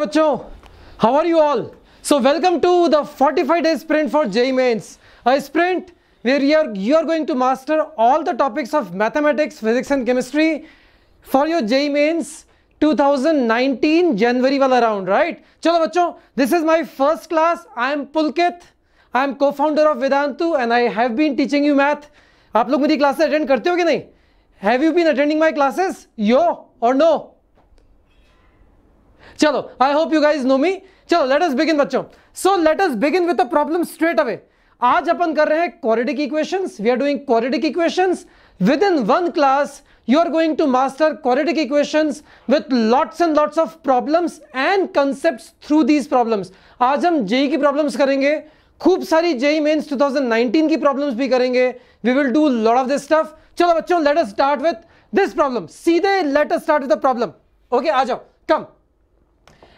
बच्चों how are you all so welcome to the 45 day sprint for JEE Mains a sprint where you are you are going to master all the topics of mathematics physics and chemistry for your JEE e mains 2019 जनवरी वाला round right चलो बच्चों this is my first class I am Pulkit I am cofounder of Vedantu and I have been teaching you math आप लोग मेरी classes attend करते हो कि नहीं have you been attending my classes yo और नो चलो I hope you guys know me चलो लेट अस बिगिन बच्चों so let us begin with problem straight away आज अपन कर रहे हैं quadratic equation we are doing quadratic equation within one class you are going to master quadratic equation with lots and lots of problems and concept through these problems आज हम JEE e की problem करेंगे खूब सारी JEE mains nineteen की problem भी करेंगे we will do lot of this stuff चलो बच्चों let us start with this problem सीधे let us start with problem okay आ जाओ come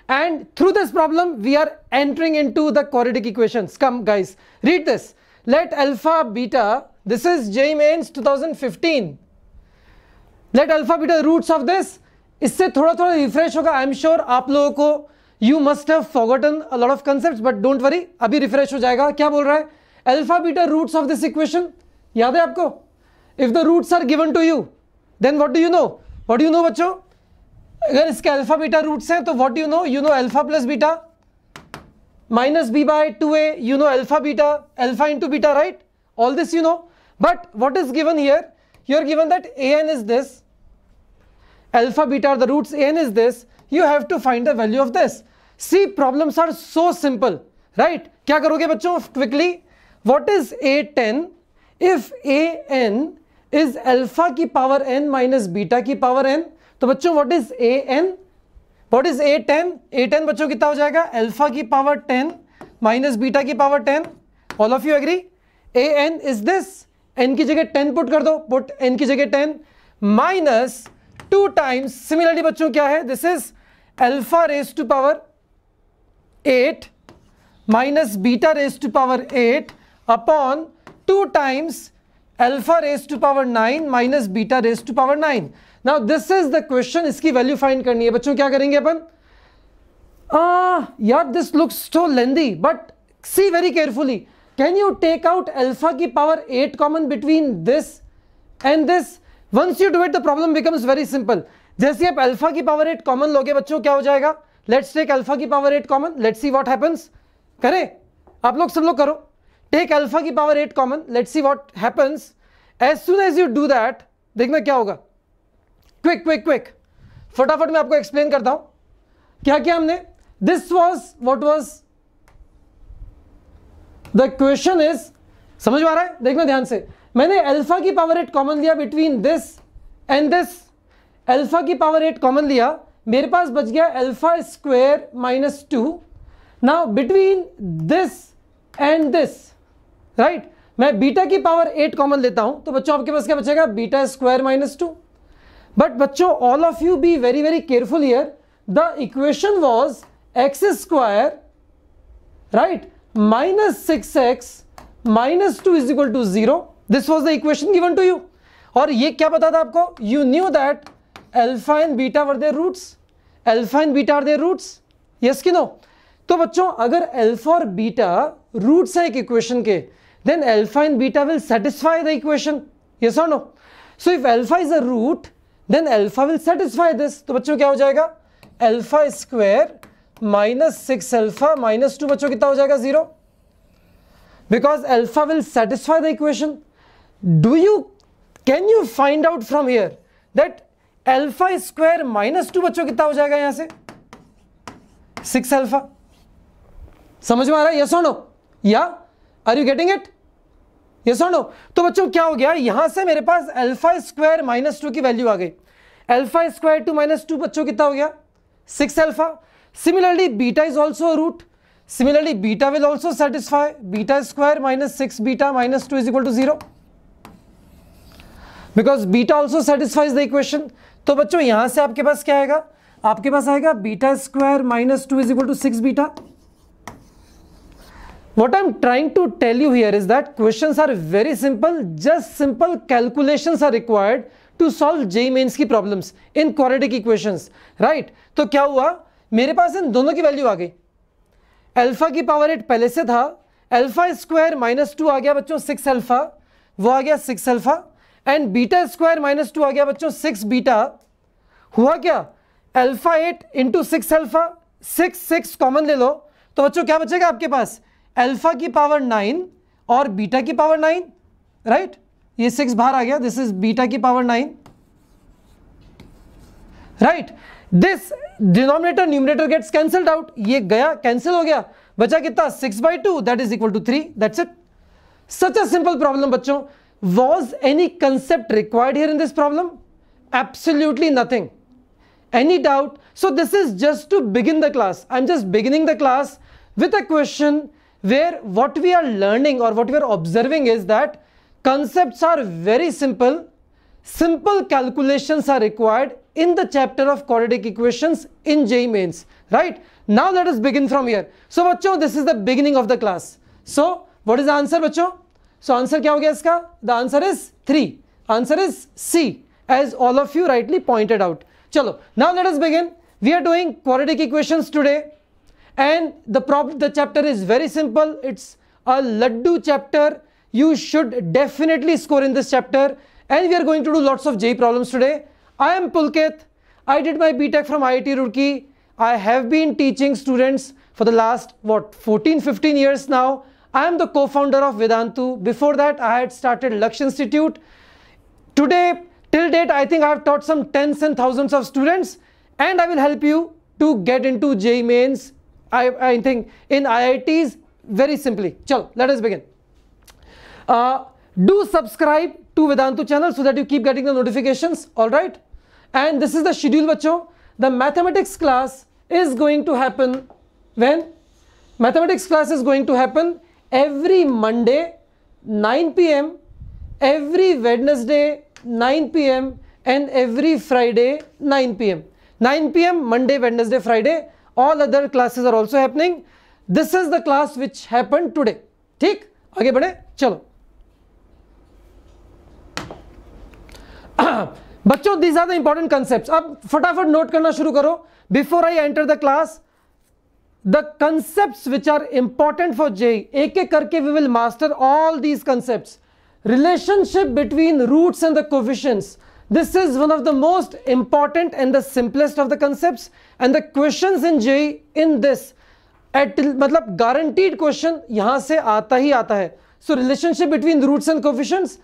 And through this problem, we are entering into the quadratic equations. Come guys, read this. Let alpha beta, this is J mains 2015. Let alpha beta roots of this. isse thoda thoda refresh hoga i am sure aap logo ko you must have forgotten a lot of concepts but don't worry abhi refresh ho jayega kya bol raha hai alpha beta roots of this equation yaad hai aapko if the roots are given to you then what do you know what do you know bachcho अगर इसके alpha beta roots हैं तो what you know you know alpha plus beta minus B by two A you know alpha beta alpha into beta right all this you know but what is given here you are given that A N is this alpha beta the roots A N is this you have to find the value of this see problems are so simple right क्या करोगे बच्चों quickly what is A ten if A N is alpha की power N minus beta की power N तो बच्चों what is A N what is A ten A ten बच्चों कितना हो जाएगा अल्फा की पावर टेन माइनस बीटा की power ten all of you agree A N is this N की जगह टेन पुट कर दो पुट एन की जगह ten minus two times similarly बच्चों क्या है this is alpha raise to power eight minus beta raise to power eight upon two times alpha raise to power nine minus beta raise to power nine now this is the question इसकी value find करनी है बच्चों क्या करेंगे अपन यार this looks too lengthy but see very carefully can you take out alpha की power eight common between this and this once you do it the problem becomes very simple जैसे आप अल्फा की पावर एट कॉमन लोगे बच्चों क्या हो जाएगा let's take alpha की power eight common let's see what happens करें आप लोग सब लोग करो टेक अल्फा की power eight common let's see what happens as soon as you do that देखना क्या होगा क्विक क्विक क्विक फटाफट मैं आपको एक्सप्लेन करता हूं क्या क्या हमने this was what was the question is समझ में आ रहा है देखना ध्यान से मैंने अल्फा की पावर एट कॉमन लिया between this and this alpha की पावर एट कॉमन लिया मेरे पास बच गया alpha square minus two now between this and this right मैं बीटा की पावर एट कॉमन लेता हूं तो बच्चों आपके पास क्या बचेगा beta square minus two But all of you be very very careful careful the equation was X square right minus six X minus two is equal to zero this was the equation given to you और ये क्या पता था आपको you knew that alpha and beta were their roots alpha and beta are their roots yes कि no तो बच्चों अगर एल्फा और बीटा रूट्स है एक इक्वेशन के then alpha and beta will satisfy the equation yes और no so if alpha is a root then alpha will satisfy this तो बच्चों क्या हो जाएगा alpha square minus six alpha minus two बच्चों कितना हो जाएगा zero because alpha will satisfy the equation do you can you find out from here that alpha square minus two बच्चों कितना हो जाएगा यहां से सिक्स अल्फा समझ में आ रहा है यस और नो या are you getting it yes और नो तो बच्चों क्या हो गया यहां से मेरे पास अल्फा स्क्वायर माइनस टू की वैल्यू आ गई alpha square two minus two बच्चों कितना हो गया six alpha similarly beta is also root similarly beta will also satisfy beta square minus six beta minus two is equal to zero because beta also satisfies the equation तो बच्चों यहां से आपके पास क्या आएगा आपके पास आएगा beta square minus two is equal to six beta what I am trying to tell you here is that question are very simple just simple calculation are required to solve JEE mains की problems in quadratic equations right तो क्या हुआ मेरे पास इन दोनों की value आ गई alpha की पावर एट पहले से था अल्फा स्क्वायर माइनस टू आ गया बच्चों सिक्स अल्फा वो आ गया six alpha and beta square minus two आ गया बच्चों सिक्स बीटा हुआ क्या alpha eight into six alpha six six common ले लो तो बच्चों क्या बचेगा आपके पास अल्फा की पावर नाइन और बीटा की पावर नाइन राइट ये सिक्स बाहर आ गया दिस इज बीटा की power nine right this denominator numerator gets cancelled out ये गया कैंसिल हो गया बचा कितना six by two that is equal to three that's it such a simple problem बच्चों was any concept required here in this problem absolutely nothing any doubt so this is just to begin the class I am just beginning the class with a question where what we are learning और what we are observing is that Concepts are very simple. Simple calculations are required in the chapter of quadratic equations in J mains, right? Now let us begin from here. So बच्चों this is the beginning of the class. So what is the answer बच्चों? So answer क्या हो गया The answer is 3. Answer is C as all of you rightly pointed out. Chalo, now let us begin. We are doing quadratic equations today and the the chapter is very simple. It's a laddu chapter you should definitely score in this chapter and we are going to do lots of J problems today. I am Pulkit. I did my BTech from IIT Roorkee. I have been teaching students for the last what 14 15 years now. I am the co-founder of Vedantu. Before that I had started Laksh Institute. Today till date I think I have taught some tens and thousands of students and I will help you to get into J mains I, I think in IITs very simply. Chal, let us begin. Uh, do subscribe to Vedantu channel so that you keep getting the notifications. All right. And this is the schedule, bacho. The mathematics class is going to happen when? Mathematics class is going to happen every Monday 9 p.m., every Wednesday 9 p.m. and every Friday 9 p.m. 9 p.m. Monday, Wednesday, Friday. All other classes are also happening. This is the class which happened today. ठीक आगे बढ़े चलो बच्चों these are the important concept अब फटाफट note करना शुरू करो before I enter the class the concept which are important for JEE एक एक करके we will master all these concept relationship between roots and the coefficients this is one of the most important and the simplest of the concept and the question in JEE in this at मतलब guaranteed question यहां से आता ही आता है so relationship between roots and coefficients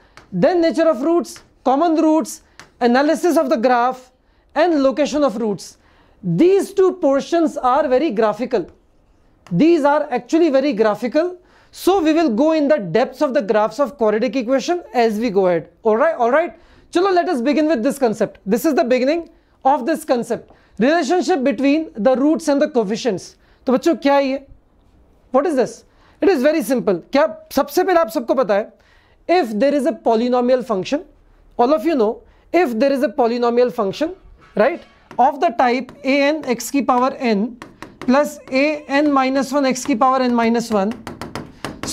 then nature of roots common roots, analysis of the graph and location of roots. These two portions are very graphical. These are actually very graphical. So we will go in the depths of the graphs of quadratic equation as we go ahead. Alright, alright. Chalo, let us begin with this concept. This is the beginning of this concept. Relationship between the roots and the coefficients. So, बच्चों क्या है ये What is this? It is very simple. Very क्या सबसे पहले आप सबको पता है if there is all of you know if there is a polynomial function right of the type a n x ki power n plus a n minus 1 x ki power n minus 1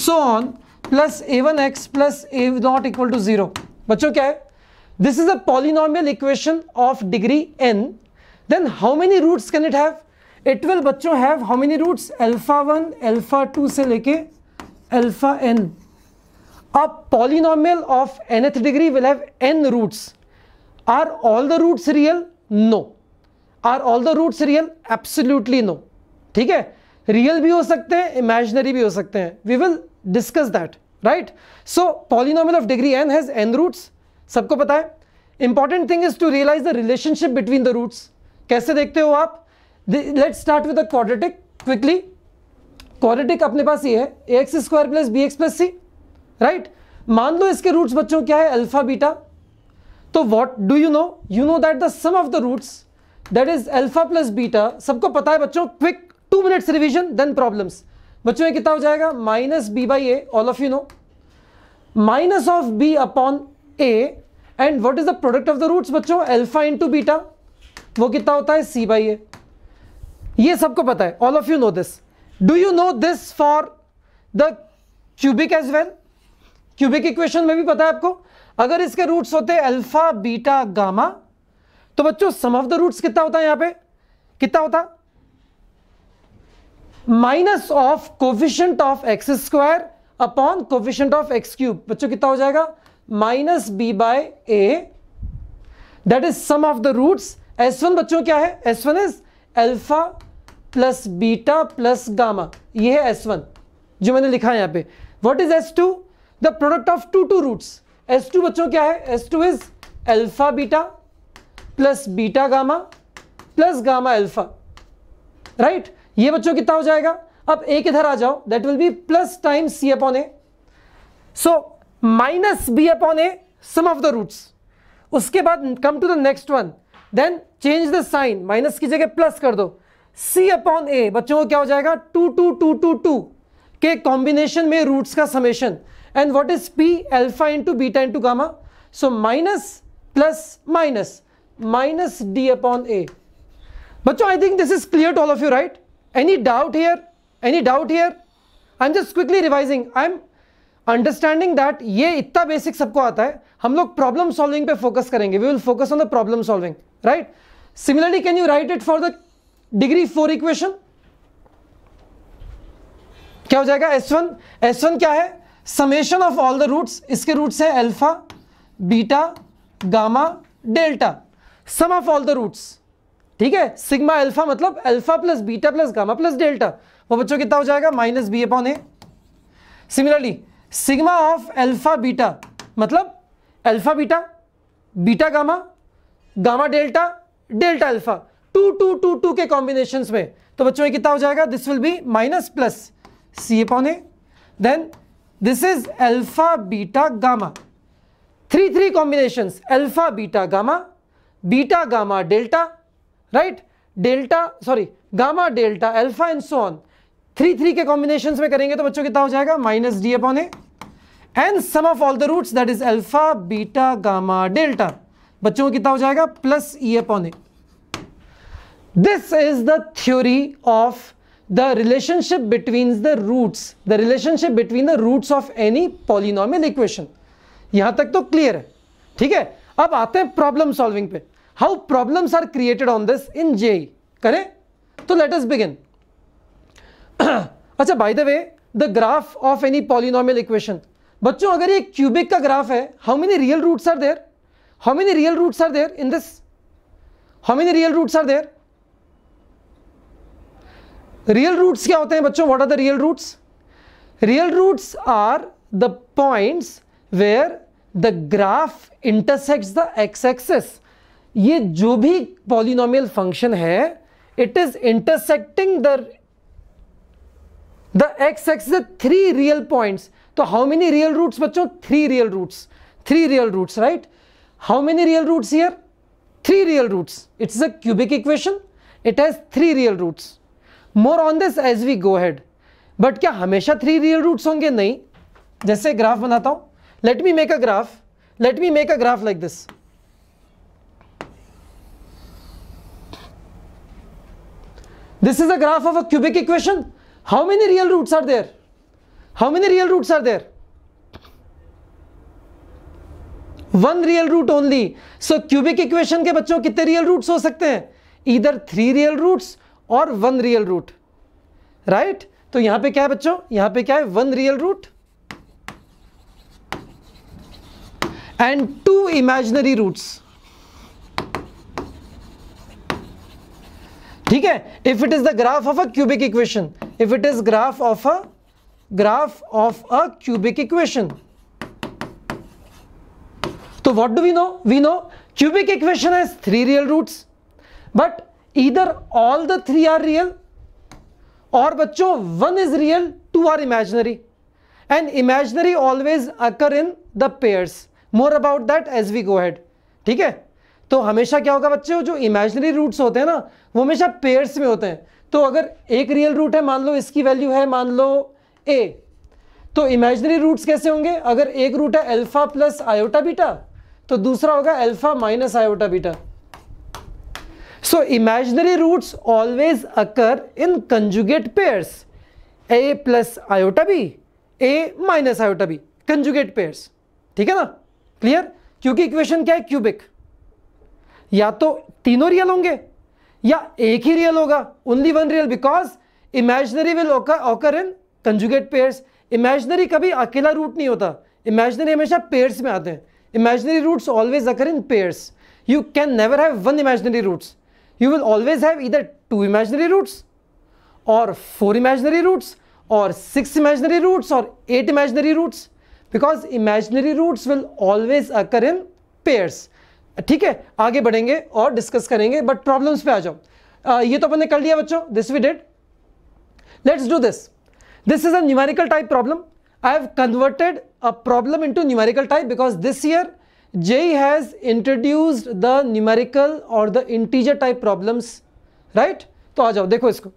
so on plus a1 x plus a not equal to 0 बच्चों क्या है this is a polynomial equation of degree n then how many roots can it have it will बच्चों have how many roots alpha 1 alpha 2 से लेके alpha n A polynomial of nth degree will have n roots. Are all the roots real? No. Are all the roots real? Absolutely no. ठीक है real भी हो सकते हैं imaginary भी हो सकते हैं we will discuss that right so polynomial of degree N has N roots सबको पता है important thing is to realise the relationship between the roots कैसे देखते हो आप let's start with quadratic quickly quadratic अपने पास ये है A x square plus B x plus C right मान लो इसके रूट्स बच्चों क्या है अल्फा बीटा तो what do you know you know that the sum of the roots that is alpha plus beta सबको पता है बच्चों quick two minutes revision then problems बच्चों ये कितना हो जाएगा minus B by A all of you know minus of B upon A and what is the product of the roots बच्चों इन इंटू बीटा वो कितना होता है सी बाई ए ये सबको पता है all of you know this do you know this for the cubic as well cubic equation में भी पता है आपको अगर इसके रूट्स होते अल्फा बीटा गामा तो बच्चों सम ऑफ द रूट्स कितना होता है यहां पे कितना होता minus of coefficient of x square upon coefficient of X cube बच्चों कितना हो जाएगा minus B by A that is sum of the roots S one बच्चों क्या है S one is alpha plus beta plus gamma ये है S one जो मैंने लिखा है यहां पे what is S two the product of two two roots S two बच्चों क्या है S two is alpha beta plus beta gamma plus gamma alpha right ये बच्चों कितना हो जाएगा अब एक इधर आ जाओ that will be plus time C upon A so minus B upon A sum of the roots उसके बाद come to the next one then change the sign minus की जगह प्लस कर दो सी अपॉन ए बच्चों को क्या हो जाएगा two two two two two के कॉम्बिनेशन में रूट्स का summation And what is P? Alpha into beta into gamma. So minus plus minus minus D upon A. But I think this is clear to all of you, right? Any doubt here? Any doubt here? I'm just quickly revising. I'm understanding that ये इतना basic सबको आता है हम लोग problem solving पे focus करेंगे we will focus on the problem solving right similarly can you write it for the degree four equation क्या हो जाएगा S1 S1 क्या है summation of all the roots इसके रूट्स है alpha beta gamma delta sum of all the roots ठीक है sigma alpha मतलब alpha plus beta plus gamma plus delta वो बच्चों कितना हो जाएगा minus B upon A similarly sigma of alpha beta मतलब alpha beta beta gamma gamma delta delta alpha two two two two के कॉम्बिनेशन में तो बच्चों कितना हो जाएगा this will be minus plus C upon A then This is alpha, beta, gamma. Three, three combinations. Alpha, beta, gamma. Beta, gamma, delta. Right? Delta, sorry, gamma, delta, alpha and so on. Three three के combination में करेंगे तो बच्चों कितना हो जाएगा minus D upon A and sum of all the roots that is alpha beta gamma delta बच्चों कितना हो जाएगा plus E upon A this is the theory of the relationship between the roots the relationship between the roots of any polynomial equation यहां तक तो clear है ठीक है अब आते हैं प्रॉब्लम सॉल्विंग पे how problems are created on this in J करें तो लेट अस बिगिन अच्छा by the way the graph of any polynomial equation बच्चों अगर ये क्यूबिक का ग्राफ है how many real roots are there how many real roots are there in this how many real roots are there real roots क्या होते हैं बच्चों what are the real roots real roots are the points where the graph intersects the x axis ये जो भी polynomial function है it is intersecting the the x axis three real points तो how many real roots बच्चों three real roots three real roots right how many real root here three real roots it's a cubic equation it has three real more on this as we go ahead but क्या हमेशा three real roots होंगे नहीं जैसे graph बनाता हूं let me make a graph let me make a graph like this this is a graph of a cubic equation how many real roots are there how many real roots are there one real root only so cubic equation के बच्चों कितने real roots हो सकते हैं इधर three real roots और one real root right तो यहां पे क्या है बच्चों यहां पे क्या है one real root and two imaginary roots ठीक है if it is the graph of a cubic equation if it is graph of a graph of a cubic equation तो what do we know we know cubic equation has three real roots but इधर all the three are real और बच्चों one is real two are imaginary and imaginary always occur in the pairs more about that as we go ahead ठीक है तो हमेशा क्या होगा बच्चे जो इमेजनरी रूट्स होते हैं ना वो हमेशा पेयर्स में होते हैं तो अगर एक रियल रूट है मान लो इसकी वैल्यू है मान लो ए तो इमेजनरी रूट्स कैसे होंगे अगर एक रूट है अल्फा प्लस आयोटा बीटा तो दूसरा होगा alpha minus iota beta So imaginary roots always occur in conjugate pairs a plus iota b, a minus iota b, conjugate pairs. ठीक है ना क्लियर क्योंकि इक्वेशन क्या है क्यूबिक या तो तीनों रियल होंगे या एक ही रियल होगा only one real because imaginary will occur in conjugate pairs imaginary कभी अकेला रूट नहीं होता इमेजनरी हमेशा पेयर्स में आते हैं imaginary roots always occur in pairs you can never have one imaginary roots you will always have either two imaginary roots or four imaginary roots or six imaginary roots or eight imaginary roots because imaginary roots will always occur in pairs ठीक है आगे बढ़ेंगे और discuss करेंगे but problems पे आ जाओ uh, ये तो अपन ने कर लिया बच्चों this we did let's do this this is a numerical type problem I have converted a problem into numerical type because this year JEE has introduced the numerical or the integer type problems, right? तो आ जाओ देखो इसको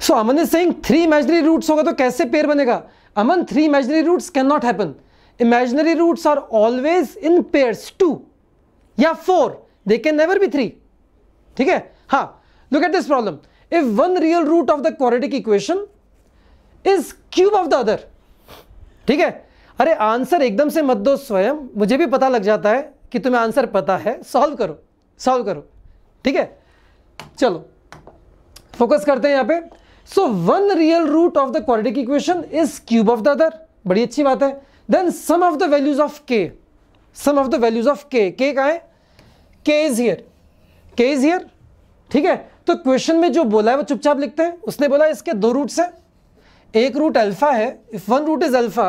so so, Aman is saying three imaginary roots होगा तो कैसे pair बनेगा Aman three imaginary roots can not happen imaginary roots are always in pairs two या four they can never be three ठीक है हा look at this problem if one real root of the quadratic equation is cube of the other ठीक है अरे answer एकदम से मत दो स्वयं मुझे भी पता लग जाता है कि तुम्हें आंसर पता है सॉल्व करो सॉल्व करो ठीक है चलो फोकस करते हैं यहां पे so one real root of the quadratic equation is cube of the other बड़ी अच्छी बात है then sum of the values of K sum of the values of K K का है K is here K is here ठीक है तो question में जो बोला है वो चुपचाप लिखते हैं उसने बोला इसके दो रूट्स हैं एक रूट अल्फा है if one root is alpha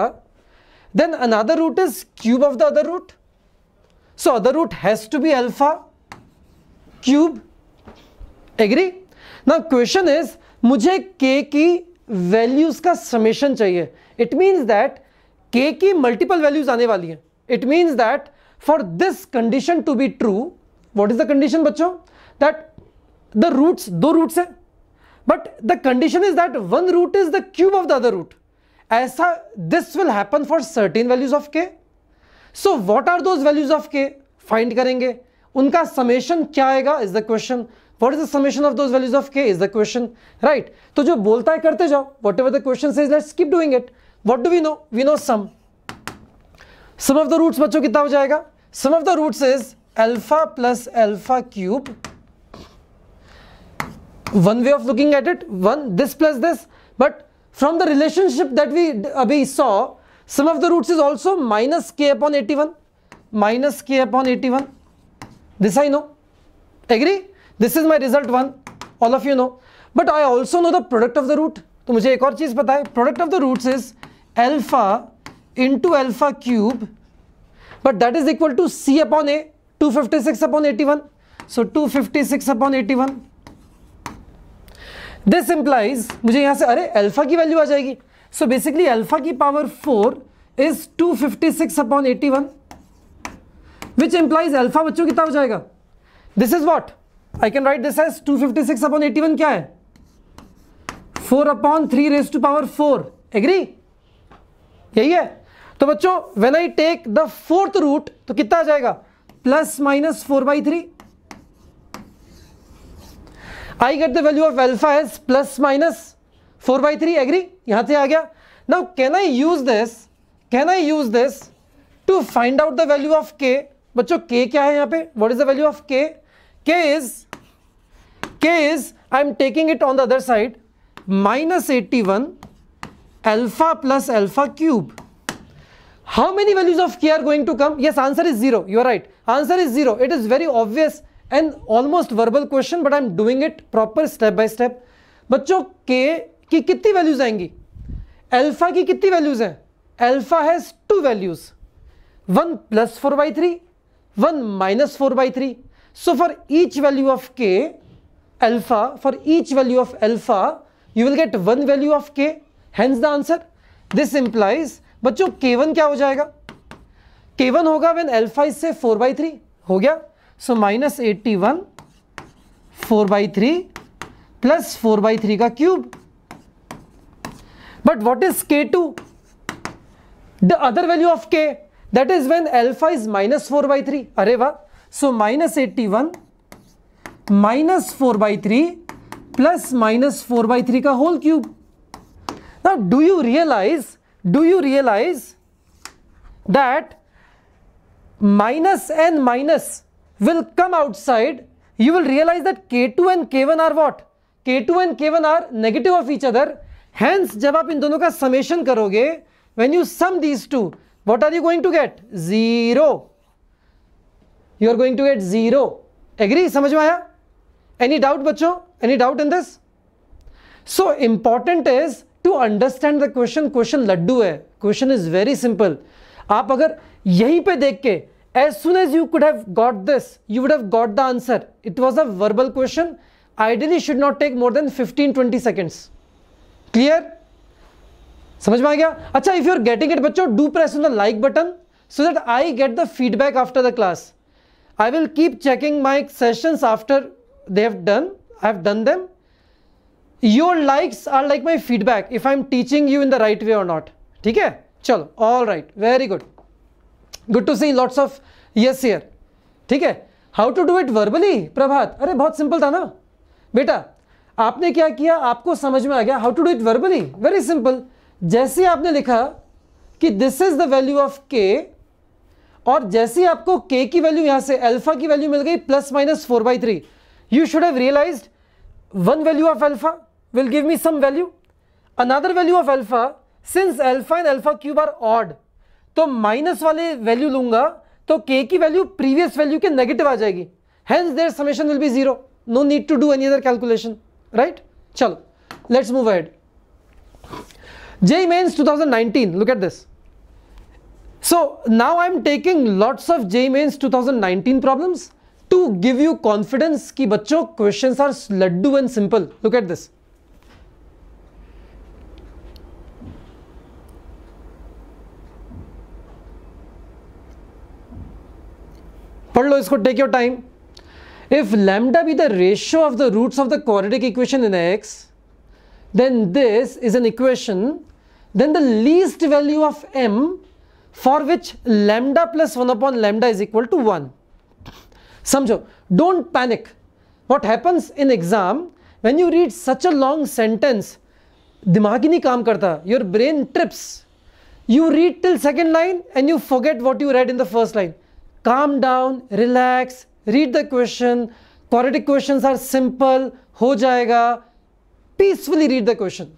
Then another root is cube of the other root. So other root has to be alpha cube. Agree? Now question is, मुझे k की वैल्यूज का summation चाहिए it means that k की multiple values आने वाली है it means that for this condition to be true what is the condition बच्चों that the roots दो रूट्स है but the condition is that one root is the cube of the other root ऐसा this will happen for certain values of K so what are those values of K find करेंगे उनका summation क्या आएगा is the question what is the summation of those values of K is the question right तो जो बोलता है करते जाओ whatever the question is let's keep doing it what do we know we know sum sum of the roots बच्चों कितना हो जाएगा sum of the roots is alpha plus alpha cube one way of looking at it one this plus this but From the relationship that we abhi saw, sum of the roots is also minus k upon 81, minus k upon 81. This I know. Agree? This is my result 1. All of you know. But I also know the product of the root. तो मुझे एक और चीज़ पता है product of the roots is alpha into alpha cube but that is equal to C upon A 256 upon 81 so 256 upon 81 this implies मुझे यहां से अरे अल्फा की वैल्यू आ जाएगी सो बेसिकली अल्फा की power four is two fifty six upon eighty one which implies alpha बच्चों कितना हो जाएगा this is what I can write this as two fifty six upon eighty one क्या है four upon three raise to power four agree यही है तो बच्चों when I take the fourth root तो कितना आ जाएगा plus minus four by three I get the value of alpha as plus minus four by three agree यहां से आ गया now can I use this can I use this to find out the value of K बच्चों K क्या है यहां पे what is the value of K K is K is I am taking it on the other side minus eighty one alpha plus alpha cube how many values of K are going to come yes answer is zero you are right answer is 0 it is very obvious and almost verbal question but I am doing it proper step by step बच्चों K की कितनी values आएंगी alpha की कितनी values हैं alpha has two values one plus four by three one minus four by three so for each value of K alpha for each value of alpha you will get one value of K hence the answer this implies बच्चों K one क्या हो जाएगा K one होगा when alpha is से four by three हो गया so minus eighty one four by three plus four by three का cube but what is K two the other value of K that is when alpha is minus four by three अरे वाह so minus eighty one minus four by three plus minus four by three का whole cube ना do you realize do you realize that minus N minus will come outside, you will realize that K2 and K1 are what? K2 and K1 are negative of each other. Hence, जब आप इन दोनों का summation करोगे when you sum these two, what are you going to get? Zero. You are going to get zero. Agree? समझ में आया Any doubt, बच्चों? Any doubt in this? So, important is to understand the question. Question Laddu है. Question is very simple. आप अगर यहीं पे देख के As soon as you could have got this, you would have got the answer. It was a verbal question. Ideally should not take more than 15-20 seconds. Clear? समझ में आ गया अच्छा if you are getting it, बच्चों do press on the like button so that I get the feedback after the class. I will keep checking my sessions after they have done i have done them your likes are like my feedback if i'm teaching you in the right way or not ठीक है? chalo all right very good good to see lots of yes here ठीक है how to do it verbally Prabhat अरे बहुत simple था ना बेटा आपने क्या किया आपको समझ में आ गया how to do it verbally very simple जैसे आपने लिखा कि this is the value of K और जैसे आपको के की वैल्यू यहां से अल्फा की वैल्यू मिल गई plus minus four by three you should have realise one value of alpha will give me some value another value of alpha since alpha and alpha cube are odd तो minus वाले value लूंगा तो के की value previous value के negative आ जाएगी hence there summation will be zero no need to do any other calculation right चलो let's move ahead J mains 2019 look at this so now I am taking lots of J mains 2019 problems to give you confidence कि बच्चों questions are laddoo and simple look at this पढ़ लो इसको take if lambda be the ratio of the roots of the quadratic equation in x, then this is an equation, then the least value of m for which lambda plus 1 upon lambda is equal to 1. Samjo, don't panic. What happens in exam, when you read such a long sentence, dimagi nahi kaam karta, your brain trips. You read till second line and you forget what you read in the first line. calm down, relax, read the question. Quadratic questions are simple, ho jayega. Peacefully read the question.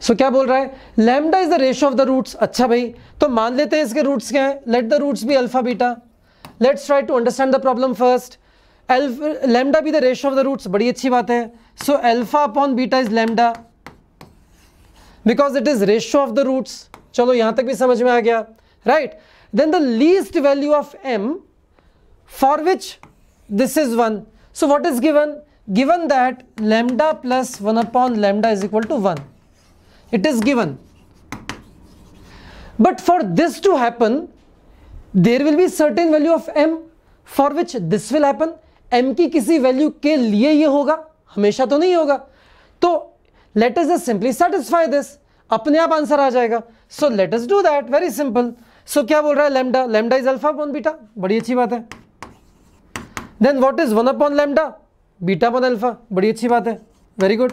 So so, क्या बोल रहा है lambda is the ratio of the roots अच्छा भाई तो मान लेते हैं इसके रूट्स क्या है let the roots be alpha beta let's try to understand the problem first lambda be the ratio of the roots बड़ी अच्छी बात है so alpha upon beta is lambda because it is ratio of the roots चलो यहां तक भी समझ में आ गया right then the least value of m for which this is 1 so what is given given that lambda plus 1 upon lambda is equal to 1 it is given but for this to happen there will be certain value of m for which this will happen m ki kisi value ke liye ye hoga hamesha to nahi hoga होगा let us just simply satisfy this apne aap answer aa jayega so let us do that very simple सो क्या बोल रहा है lambda lambda is alpha upon beta बड़ी अच्छी बात है then what is one upon lambda beta upon alpha बड़ी अच्छी बात है very good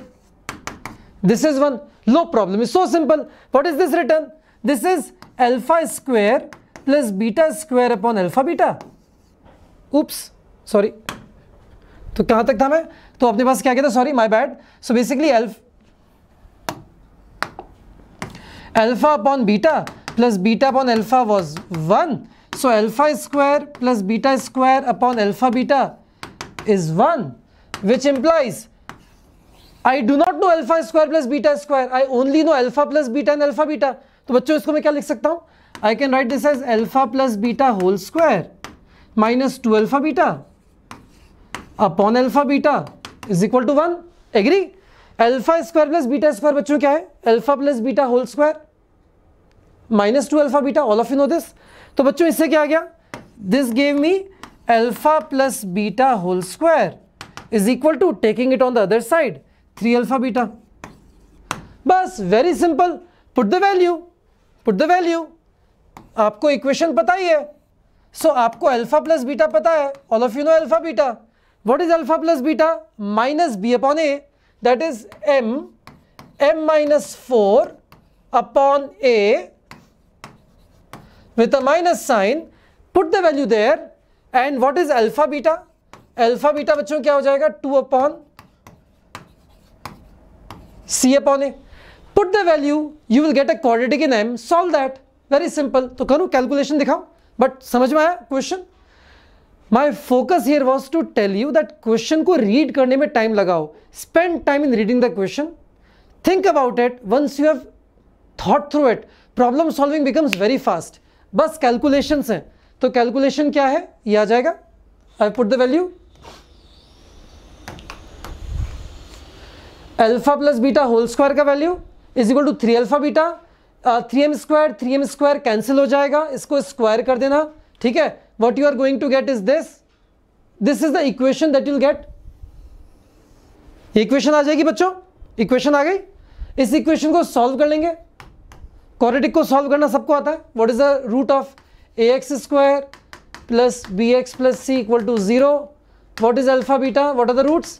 this is one no problem is so simple what is this written this is alpha square plus beta square upon alpha beta oops sorry तो कहां तक था मैं तो अपने पास क्या कहता sorry my bad so basically alph alpha upon beta plus beta upon alpha was 1. So alpha square plus beta square upon alpha beta is 1 which implies I do not know alpha square plus beta square. I only know alpha plus beta and alpha beta. तो बच्चों इसको मैं क्या लिख सकता हूँ I can write this as alpha plus beta whole square minus two alpha beta upon alpha beta is equal to one agree alpha square plus beta square बच्चों क्या है alpha plus beta whole square minus two alpha beta all of you know this तो बच्चों इससे क्या आ गया this gave me alpha plus beta whole square is equal to taking it on the other side three alpha beta बस very simple put the value put the value आपको equation पता ही है सो so, आपको alpha plus beta पता है all of you know alpha beta what is alpha plus beta minus B upon a that is m m minus four upon a with a minus sign put the value there and what is alpha beta alpha beta बच्चों क्या हो जाएगा two upon c upon a put the value you will get a quadratic in m solve that very simple तो करूँ calculation दिखाओ but समझ में आया question my focus here was to tell you that question को read करने में time लगाओ spend time in reading the question think about it once you have thought through it problem solving becomes very fast बस calculation है तो calculation क्या है ये आ जाएगा I put the value alpha plus beta whole square का value is equal to three alpha beta three m square three m square cancel हो जाएगा इसको स्क्वायर कर देना ठीक है what you are going to get is this this is the equation that you'll get equation आ जाएगी बच्चों इक्वेशन आ गई इस इक्वेशन को सॉल्व कर लेंगे क्वाड्रेटिक को सॉल्व करना सबको आता है what is the root of a x square plus B x plus c equal to zero what is alpha beta what are the roots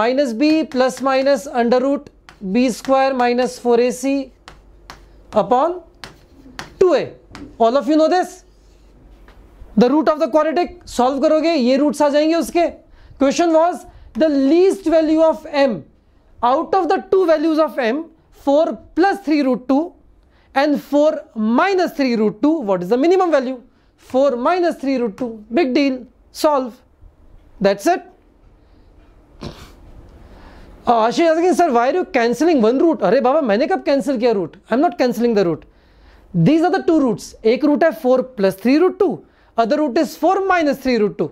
minus B plus minus under root b square minus four a c upon two a all of you know this the root of the quadratic solve करोगे ये roots आ जाएंगे उसके question was the least value of m out of the two values of m four plus three root two and 4 minus 3 root 2 what is the minimum value 4 minus 3 root 2 big deal solve that's it uh, Ashish is asking sir why are you cancelling one root अरे Baba, मैंने कब cancel किया root I am not cancelling the root these are the two roots एक root है 4 plus 3 root 2 other root is 4 minus 3 root 2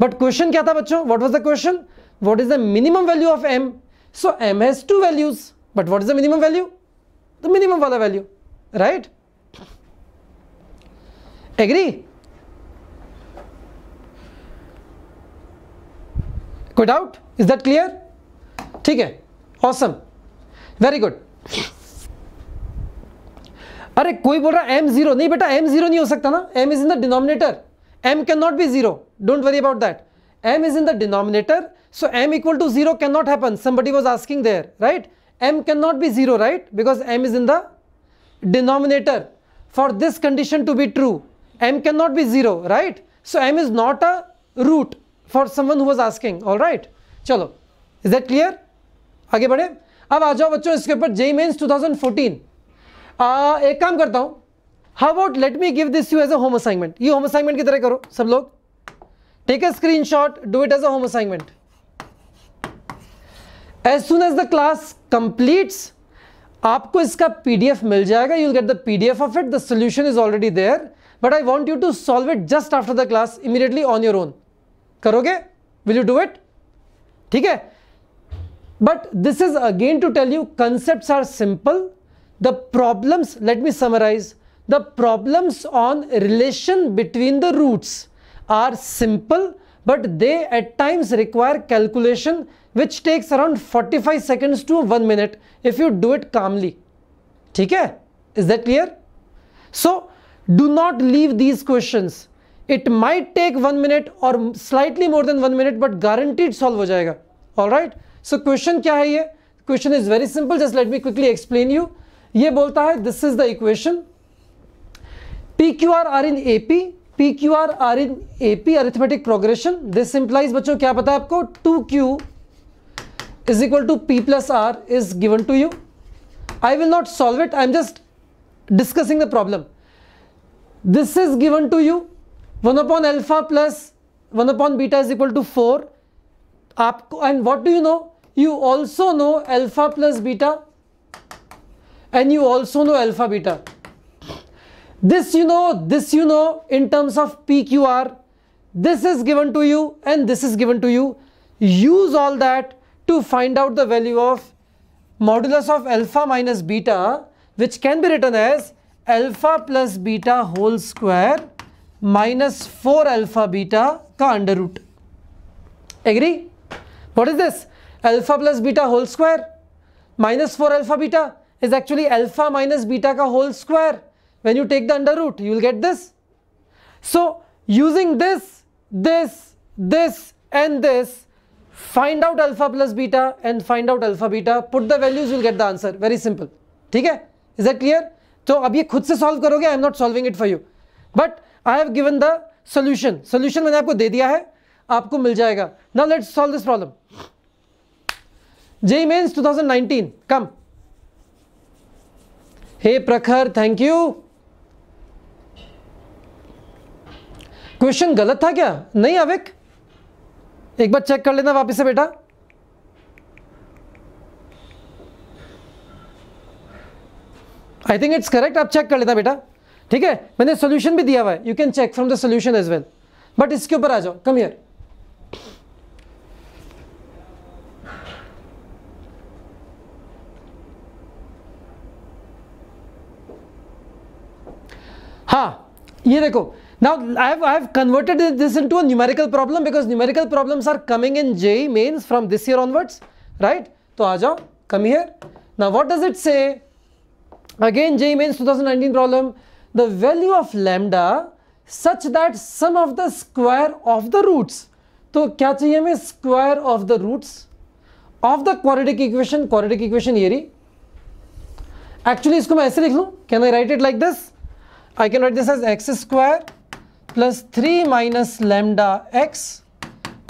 but question क्या था what was the question what is the minimum value of m so m has two values but what is the minimum value तो minimum वाला value right agree कोई doubt is that clear ठीक है awesome very good अरे कोई बोल रहा M zero नहीं बेटा एम जीरो नहीं हो सकता ना m is in the denominator m can not be zero don't worry about that m is in the denominator so m equal to zero can not happen somebody was asking there right m cannot be zero right because m is in the denominator for this condition to be true m cannot be zero right so m is not a root for someone who was asking all right chalo is that clear aage badhe ab aa jao bachcho iske upar j mains 2014 आ, ek kaam karta hu how about let me give this you as a home assignment ye home assignment ki tarah karo sab log take a screenshot do it as a home assignment as soon as the class completes आपको इसका PDF मिल जाएगा you get the PDF of it the solution is already there but I want you to solve it just after the class immediately on your own करोगे will you do it ठीक है but this is again to tell you concept are simple the problems let me summarise the problems on relation between the roots are simple but they at times require calculation which takes around 45 seconds to 1 minute if you do it calmly. ठीक है? Is that clear? So, do not leave these questions. It might take 1 minute or slightly more than 1 minute but guaranteed solve हो जाएगा. Alright? So, question क्या है ये? Question is very simple. Just let me quickly explain you. ये बोलता है this is the equation. PQR are in AP P Q R are in A P arithmetic progression this implies बच्चों क्या पता आपको two Q is equal to P plus R is given to you I will not solve it I am just discussing the problem this is given to you one upon alpha plus one upon beta is equal to four आपको and what do you know you also know alpha plus beta and you also know alpha beta This you know, this you know in terms of PQR. This is given to you and this is given to you. Use all that to find out the value of modulus of alpha minus beta which can be written as alpha plus beta whole square minus 4 alpha beta ka under root. Agree? What is this? Alpha plus beta whole square minus 4 alpha beta is actually alpha minus beta ka whole square When you take the under root, you will get this. So using this, this, this and this, find out alpha plus beta and find out alpha beta. Put the values, you'll get the answer. Very simple. theek hai Is that clear? so ab ye khud se solve karoge I am not solving it for you. But I have given the solution. Solution maine aapko de diya hai aapko mil jayega Now let's solve this problem. JEE Mains 2019. Come. hey prakhar thank you question गलत था क्या नहीं आवेक एक बार check कर लेना वापस से बेटा आई थिंक इट्स करेक्ट आप चेक कर लेना बेटा ठीक है मैंने सोल्यूशन भी दिया हुआ है you can check from the solution as well but इसके ऊपर आ जाओ कम हियर हाँ ये देखो Now I have, I have converted this into a numerical problem because numerical problems are coming in J mains from this year onwards, right? So come here. Now what does it say? Again J mains 2019 problem, the value of lambda such that sum of the square of the roots. So क्या चाहिए हमें square of the roots of the quadratic equation, quadratic equation here. Actually इसको मैं ऐसे लिख Can I write it like this? I can write this as x square plus three minus lambda x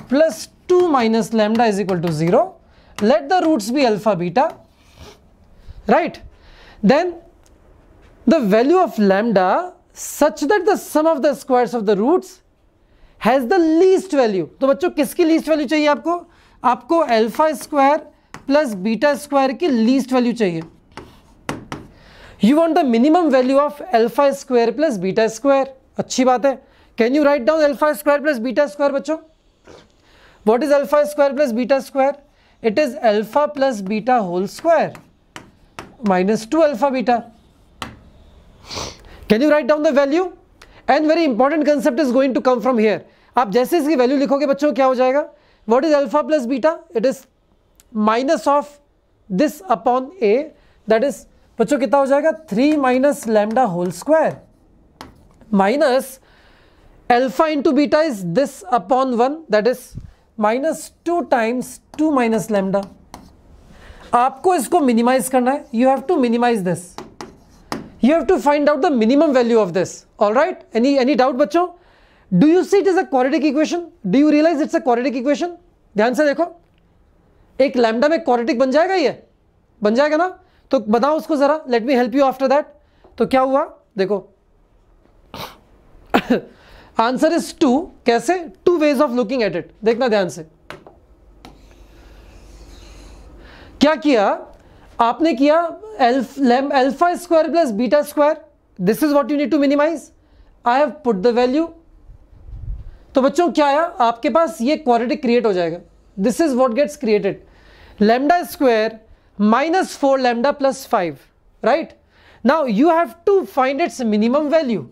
plus two minus lambda is equal to zero let the roots be alpha beta right then the value of lambda such that the sum of the squares of the roots has the least value तो बच्चों किसकी least value चाहिए आपको आपको alpha square plus beta square की least value चाहिए you want the minimum value of alpha square plus beta square अच्छी बात है can you write down alpha square plus beta square बच्चों what is alpha square plus beta square it is alpha plus beta whole square minus two alpha beta can you write down the value and very important concept is going to come from here आप जैसे इसकी value लिखोगे बच्चों क्या हो जाएगा what is alpha plus beta it is minus of this upon a that is बच्चों कितना हो जाएगा three minus lambda whole square minus alpha into beta is this upon 1 that is minus 2 times 2 minus lambda. आपको इसको minimise करना है you have to minimise this you have to find out the minimum value of this all right any any doubt बच्चों do you see it is a quadratic equation do you realise it's a quadratic equation ध्यान से देखो एक lambda में क्वारिटिक बन जाएगा ये बन जाएगा ना तो बताओ उसको जरा let me help you after that तो क्या हुआ देखो आंसर इज टू कैसे two ways of looking at it देखना ध्यान से क्या किया आपने किया alpha square plus beta square this is what you need to minimise I have put the value तो बच्चों क्या आया आपके पास ये क्वाड्रेटिक क्रिएट हो जाएगा this is what gets created lambda square minus four lambda plus five right now you have to find its minimum value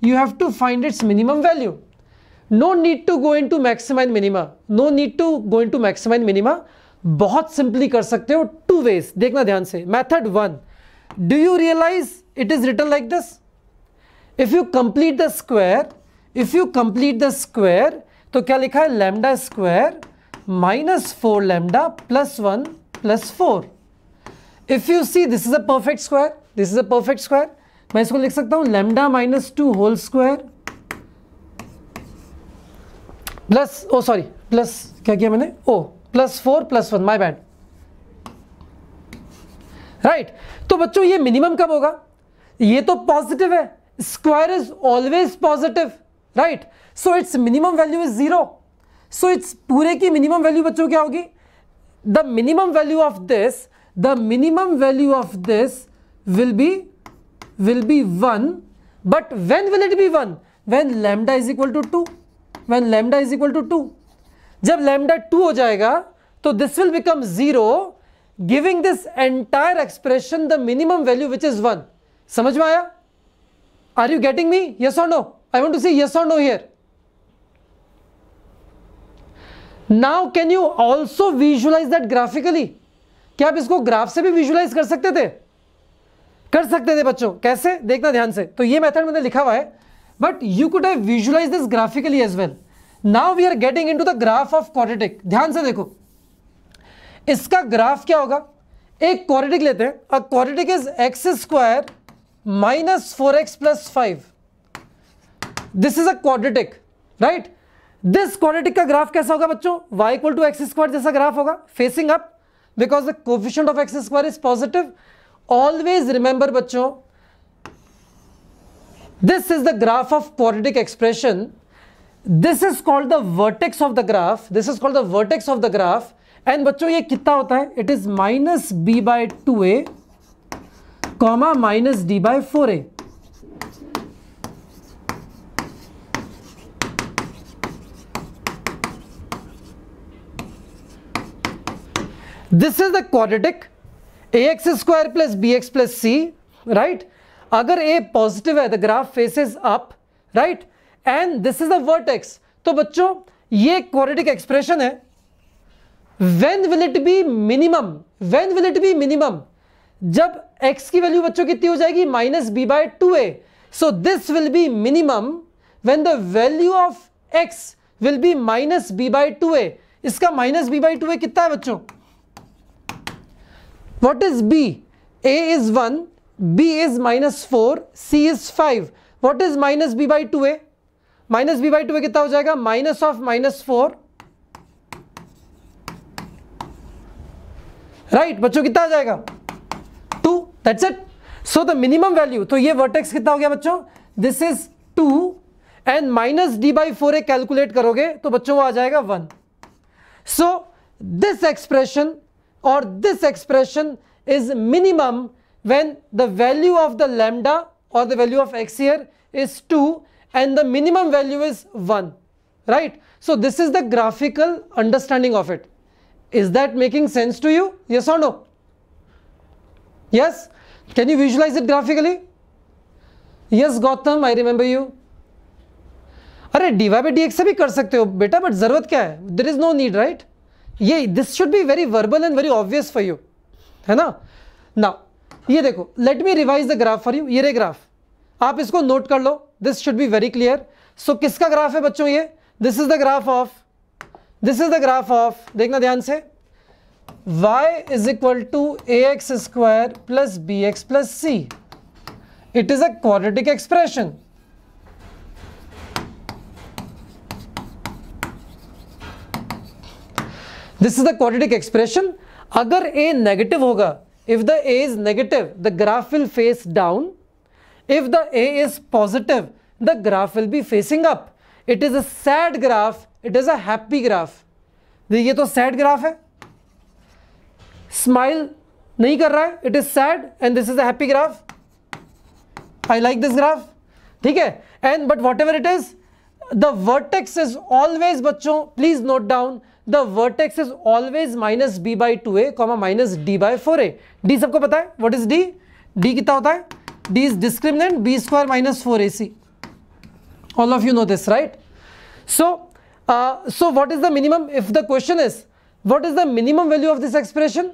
you have to find its minimum value no need to go into maxima and minima no need to go into maxima and minima बहुत simply कर सकते हो two ways देखना ध्यान से method one do you realise it is written like this if you complete the square if you complete the square तो क्या लिखा है lambda square minus four lambda plus one plus four if you see this is a perfect square this is a perfect square मैं इसको लिख सकता हूं lambda minus two whole square plus O sorry plus क्या किया मैंने oh plus four plus one my bad right तो बच्चों ये मिनिमम कब होगा ये तो पॉजिटिव है square is always positive right so it's minimum value is zero so it's पूरे की मिनिमम वैल्यू बच्चों क्या होगी the minimum value of this the minimum value of this will be will be 1 but when will it be 1 when lambda is equal to 2 when lambda is equal to 2 jab lambda 2 ho jayega to this will become zero giving this entire expression the minimum value which is 1 samajh mein aaya are you getting me yes or no I want to see yes or no here now can you also visualize that graphically क्या आप इसको graph से भी visualise कर सकते थे कर सकते थे बच्चों कैसे देखना ध्यान से तो ये मेथड मैंने लिखा हुआ है but you could have visualise this graphically as well now we are getting into the graph of quadratic ध्यान से देखो इसका ग्राफ क्या होगा एक क्वाड्रेटिक लेते हैं a quadratic is x square minus four x plus five this is a quadratic right this quadratic का ग्राफ कैसा होगा बच्चों y equal to x square जैसा ग्राफ होगा facing up because the coefficient of x square is positive always remember bachcho this is the graph of quadratic expression this is called the vertex of the graph this is called the vertex of the graph and bachcho ye kitna hota it is minus b by 2a comma minus d by 4a this is the quadratic a x square plus B x plus C right अगर a positive है the graph faces up right and this is a vertex तो बच्चों ये quadratic expression है when will it be minimum when will it be minimum जब x की value बच्चों कितनी हो जाएगी minus B by two a so this will be minimum when the value of x will be minus B by two a इसका minus B by two a कितना है बच्चों is b a is one b is minus four c is five what is minus B by two A minus B by two a कितना हो जाएगा minus of minus four right बच्चों कितना आ जाएगा two that's it so the minimum value तो ये vertex कितना हो गया बच्चों this is two and minus D by four A calculate करोगे तो बच्चों वो आ जाएगा one so this expression or this expression is minimum when the value of the lambda or the value of x here is 2 and the minimum value is 1 right so this is the graphical understanding of it is that making sense to you yes or no yes can you visualize it graphically yes Gotham I remember you अरे d y by d x भी कर सकते हो बेटा but जरूरत क्या है There is no need, right? ये this should be very verbal and very obvious for you है ना ना ये देखो let me revise the graph for you ये रे ग्राफ आप इसको नोट कर लो this should be very clear so किसका ग्राफ है बच्चों ये this is the graph of this is the graph of देखना ध्यान से y is equal to A x square plus B x plus C it is a quadratic expression this is the quadratic expression अगर a negative होगा if the a is negative the graph will face down if the a is positive the graph will be facing up it is a sad graph it is a happy graph ये तो sad graph है smile नहीं कर रहा है it is sad and this is a happy graph I like this graph ठीक है and but whatever it is the vertex is always बच्चों please note down the vertex is always minus B by two a comma minus D by four a d सबको पता है what is D D कितना होता है d is discriminant b square minus four a c all of you know this right so so what is the minimum if the question is what is the minimum value of this expression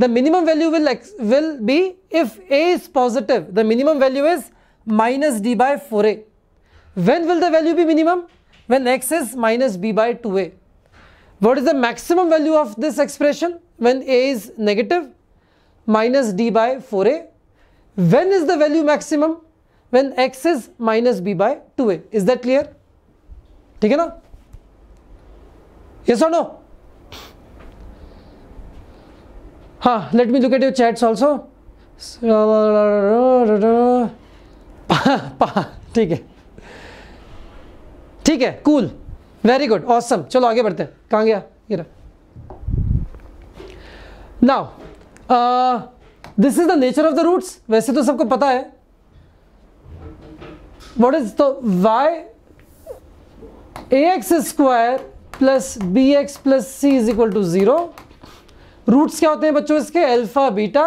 the minimum value will will be if a is positive the minimum value is minus D by four a when will the value be minimum when x is minus B by two A What is the maximum value of this expression when a is negative? Minus d by 4a. When is the value maximum? When x is minus b by 2a. Is that clear? ठीक है ना yes or no हाँ let me look at your chats also. ठीक है ठीक है cool. Very good awesome चलो आगे बढ़ते हैं कहाँ गया गिरा now this is the nature of the roots वैसे तो सबको पता है वॉट इज तो y a x square plus B x plus c is equal to zero roots क्या होते हैं बच्चों इसके alpha beta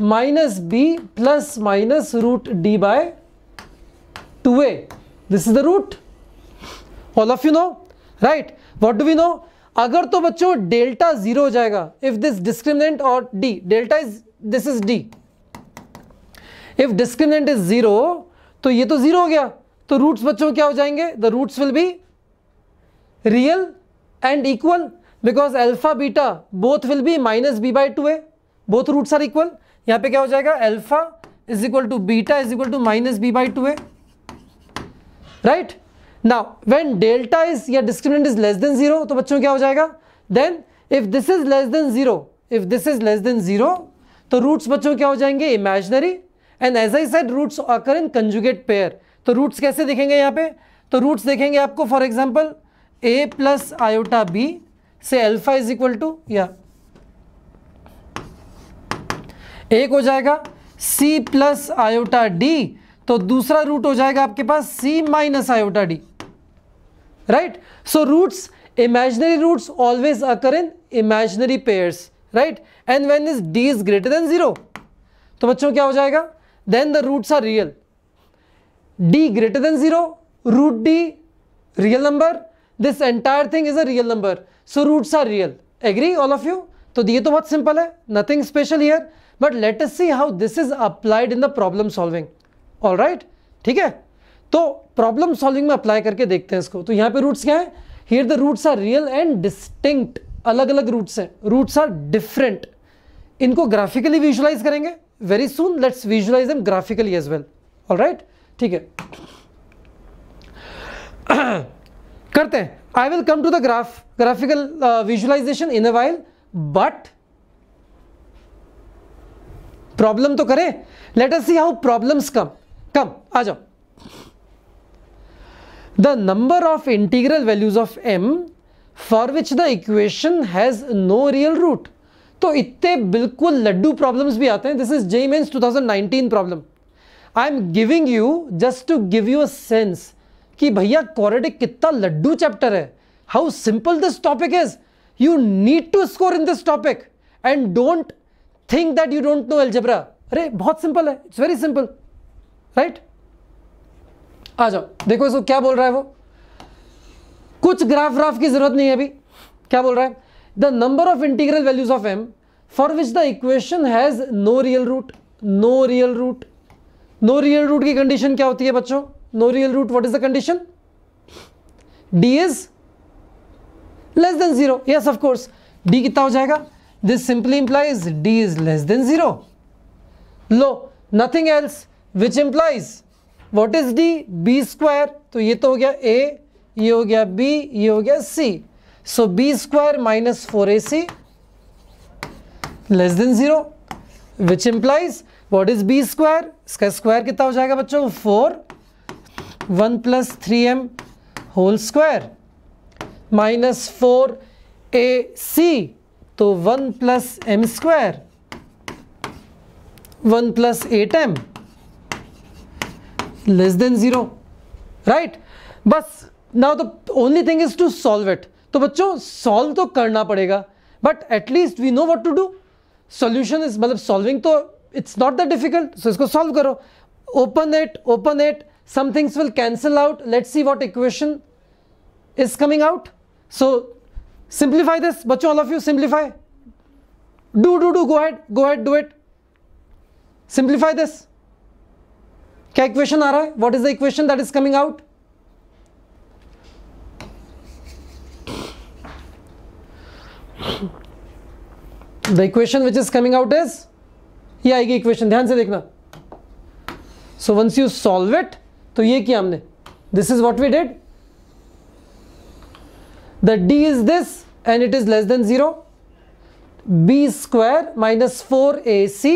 minus B plus minus root d by two a this is the root all of you know right what do we know अगर तो बच्चों delta zero हो जाएगा इफ दिस डिस्क्रिमिनेंट और d delta is this is d if discriminant is zero तो ये तो zero हो गया तो रूट्स बच्चों क्या हो जाएंगे the roots will be real and equal because alpha beta both will be minus B by two a both roots are equal यहां पे क्या हो जाएगा alpha is equal to beta is equal to minus B by two A right now when delta is या discriminant is less than zero तो बच्चों क्या हो जाएगा then if this is less than zero if this is less than zero तो roots बच्चों क्या हो जाएंगे imaginary and as I said roots occur in conjugate pair तो रूट्स कैसे देखेंगे यहाँ पे तो रूट्स देखेंगे आपको for example a plus iota b से एल्फा इज इक्वल टू या एक हो जाएगा सी प्लस आयोटा डी तो दूसरा रूट हो जाएगा आपके पास c minus iota d right so roots imaginary roots always occur in imaginary pairs right and when is d is greater than 0 तो बच्चों क्या हो जाएगा then the roots are real d greater than 0 root d real number this entire thing is a real number so roots are real agree all of you तो ये तो बहुत simple है nothing special here but let us see how this is applied in the problem solving all right ठीक है तो problem solving में apply करके देखते हैं इसको तो यहाँ पे रूट्स क्या है here the roots are real and distinct अलग अलग रूट्स हैं रूट्स आर डिफरेंट इनको ग्राफिकली विजुअलाइज करेंगे very soon let's visualise them graphically as well all right ठीक है करते हैं I will come to the graph graphical visualisation in a while but problem तो करें let us see how problems come come आ जाओ the number of integral values of m for which the equation has no real root. तो इतने बिल्कुल Laddu problems भी आते हैं this is JEE mains 2019 problem I am giving you just to give you a sense कि भैया quadratic कितना लड्डू चैप्टर है how simple this topic is you need to score in this topic and don't think that you don't know algebra अरे बहुत simple है it's very simple right आ जाओ देखो इसको क्या बोल रहा है वो कुछ ग्राफ ग्राफ की जरूरत नहीं है अभी क्या बोल रहा है the number of integral values of M for which the equation has no real root no real root no real root की कंडीशन क्या होती है बच्चों no real root what is the condition d is less than zero yes of course d कितना हो जाएगा this simply implies d is less than zero लो nothing else which implies what is d b square तो ये तो हो गया ए ये हो गया बी ये हो गया c so b square minus four a c less than zero which implies what is b square इसका स्क्वायर कितना हो जाएगा बच्चों four one plus three m whole square minus four a c तो one plus m square one plus eight m less than zero right बस now the only thing is to solve it तो बच्चों solve तो करना पड़ेगा but at least we know what to do solution is मतलब solving तो it's not that difficult so इसको solve करो open it open it some things will cancel out let see what equation is coming out so simplify this बच्चों all of you simplify do do do go ahead go ahead do it simplify this क्या equation आ रहा है what is the equation that is coming out the equation which is coming out is ये आएगी equation ध्यान से देखना so once you solve it तो ये किया हमने this is what we did the d is this and it is less than zero b square minus four a c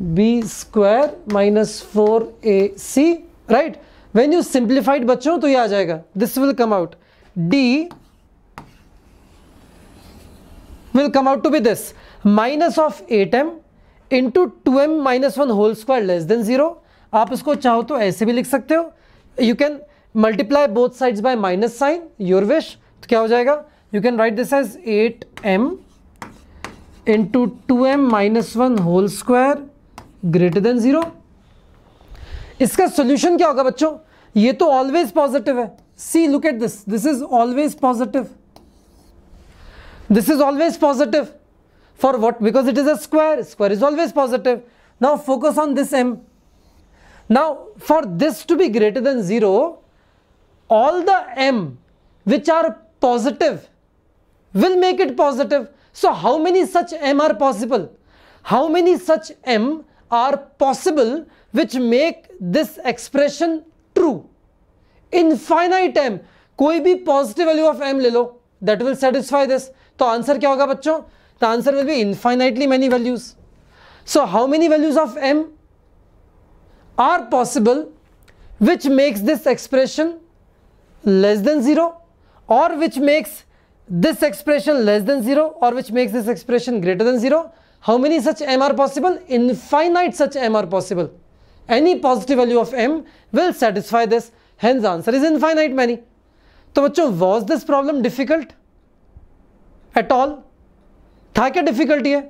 b square minus four a c right when you simplified बच्चों तो ये आ जाएगा this will come out d will come out to be this minus of eight m into two m minus one whole square less than zero आप इसको चाहो तो ऐसे भी लिख सकते हो you can multiply both sides by minus sign your wish तो क्या हो जाएगा you can write this as eight m into two m minus one whole square greater than zero इसका सोल्यूशन क्या होगा बच्चों ये तो ऑलवेज पॉजिटिव है see look at this this is always positive this is always positive for what because it is a square square is always positive now focus on this M now for this to be greater than zero all the M which are positive will make it positive so how many such M are possible how many such M are possible which make this expression true In finite m कोई भी positive value of m ले लो that will satisfy this. तो answer क्या होगा बच्चों The answer will be infinitely many values. So how many values of m are possible which makes this expression less than 0 or which makes this expression less than 0 or which makes this expression greater than 0 How many such m are possible? Infinite such m are possible. Any positive value of m will satisfy this. Hence answer is infinite many. तो बच्चों was this problem difficult at all था क्या difficulty है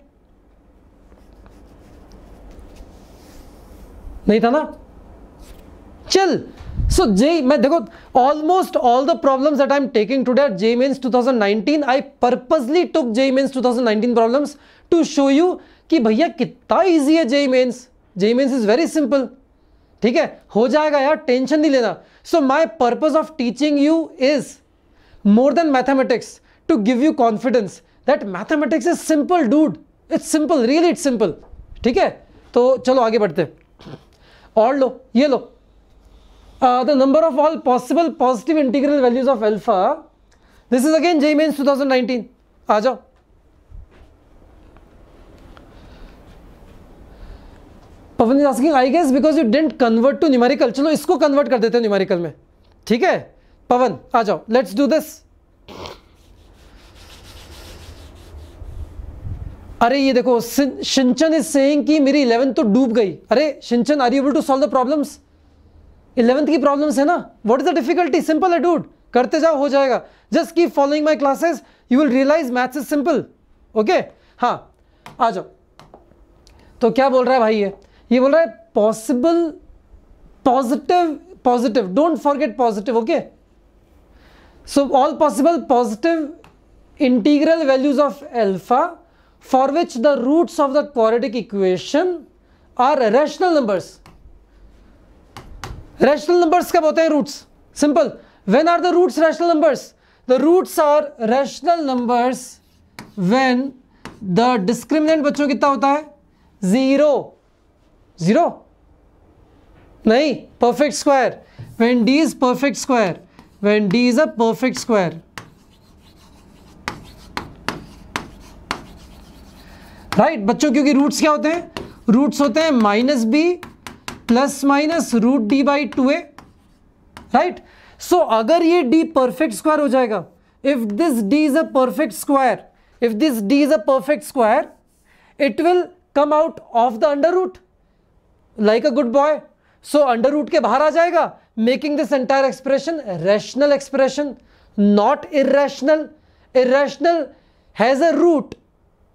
नहीं था ना चल सो J मैं देखो almost all the problems that I am taking today are J Mains 2019 I purposely took J Mains 2019 problems to show you कि भैया कितना ईजी है JEE Mains JEE Mains is very simple ठीक है हो जाएगा यार टेंशन नहीं लेना so my purpose of teaching you is more than mathematics to give you confidence that mathematics is simple dude it's simple really it's simple ठीक है तो चलो आगे बढ़ते और लो ये लो the number of all possible positive integral values of alpha this is again JEE Mains two thousand nineteen आ जाओ Pavan is asking I guess because you don't convert to numerical चलो इसको कन्वर्ट कर देते हैं न्यूमेरिकल में ठीक है पवन आ जाओ लेट्स डू दिस अरे ये देखो शिंचन इज सेइंग कि मेरी इलेवंथ तो डूब गई अरे Shinchan are you able to solve the problems eleventh की प्रॉब्लम्स है ना what is the difficulty simple है डूड करते जाओ हो जाएगा just keep following my classes you will realise maths is simple okay हाँ आ जाओ तो क्या बोल रहा है भाई ये ये बोल रहा है possible positive positive don't forget positive okay so all possible positive integral values of alpha for which the roots of the quadratic equation are rational numbers rational numbers कब होते हैं roots simple when are the roots rational numbers the roots are rational numbers when the discriminant बच्चों कितना होता है zero zero नहीं perfect square when D is perfect square when D is a perfect square right बच्चों क्योंकि roots क्या होते हैं रूट्स होते हैं minus B plus minus root D by two A right so अगर ये डी परफेक्ट स्क्वायर हो जाएगा if this D is a perfect square if this D is a perfect square it will come out of the under root like a good boy so under root के बाहर आ जाएगा making this entire expression rational expression not इेशनल इेशनल has a root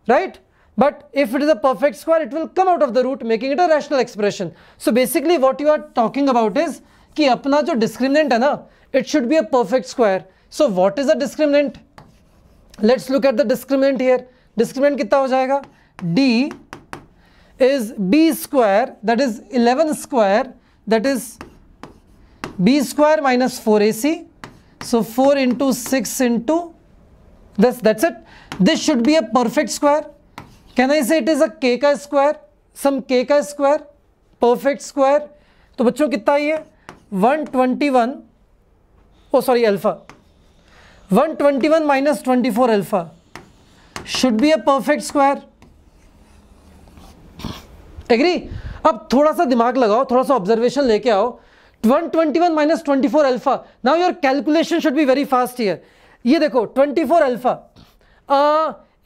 right but if it is a perfect square it will come out of the root making it a rational expression so basically what you are talking about is कि अपना जो discriminant है ना it should be a perfect square so what is a discriminant let's look at the discriminant here discriminant कितना हो जाएगा D is b square that is 11 square that is b square minus 4ac. So 4 into 6 into this that's it. This should be a perfect square. Can I say it is a k ka square? Some k ka square? Perfect square. तो बच्चों कितना ये 121 oh sorry alpha 121 minus 24 alpha should be a perfect square agree अब थोड़ा सा दिमाग लगाओ थोड़ा सा ऑब्जर्वेशन लेके आओ 121 minus twenty four alpha now your calculation should be very fast here ये देखो 24 एल्फा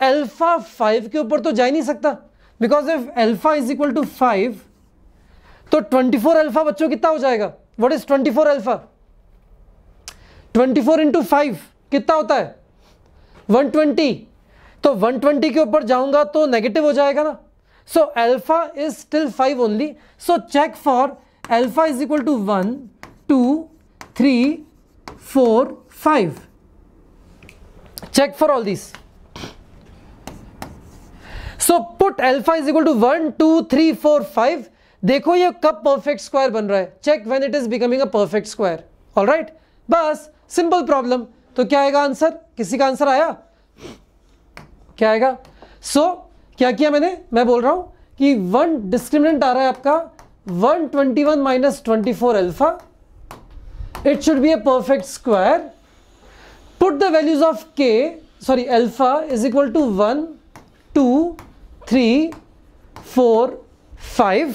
एल्फा फाइव के ऊपर तो जा ही नहीं सकता because if alpha is equal to five तो 24 एल्फा बच्चों कितना हो जाएगा what is 24 alpha twenty four into five कितना होता है 120 तो 120 के ऊपर जाऊंगा तो नेगेटिव हो जाएगा ना So alpha is still 5 only. So check for alpha is equal to 1, 2, 3, 4, 5. Check for all these. So put alpha is equal to one two three four five देखो ये कब परफेक्ट स्क्वायर बन रहा है check when it is becoming a perfect square all right बस simple problem तो क्या आएगा आंसर किसी का आंसर आया क्या आएगा सो so, क्या किया मैंने मैं बोल रहा हूं कि वन डिस्क्रिमिनेंट आ रहा है आपका 121 twenty one minus twenty four alpha it should be a perfect square put the values of K sorry alpha is equal to one two three four five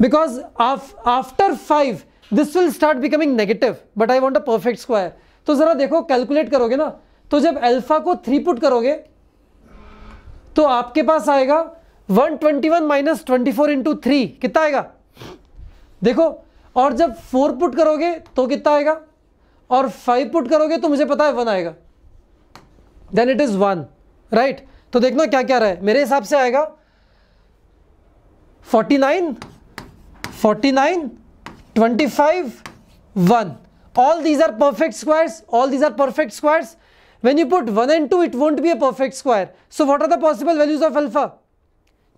because after five this will start becoming negative but I want a perfect square तो ज़रा देखो calculate करोगे ना तो जब alpha को three put करोगे तो आपके पास आएगा 121 twenty one minus twenty four into three कितना आएगा देखो और जब फोर पुट करोगे तो कितना आएगा और फाइव पुट करोगे तो मुझे पता है वन आएगा then it is one right तो देखना क्या क्या रहा है मेरे हिसाब से आएगा forty nine forty nine twenty five one perfect squares all these are perfect squares When you put 1 and 2, it won't be a perfect square. So what are the possible values of alpha?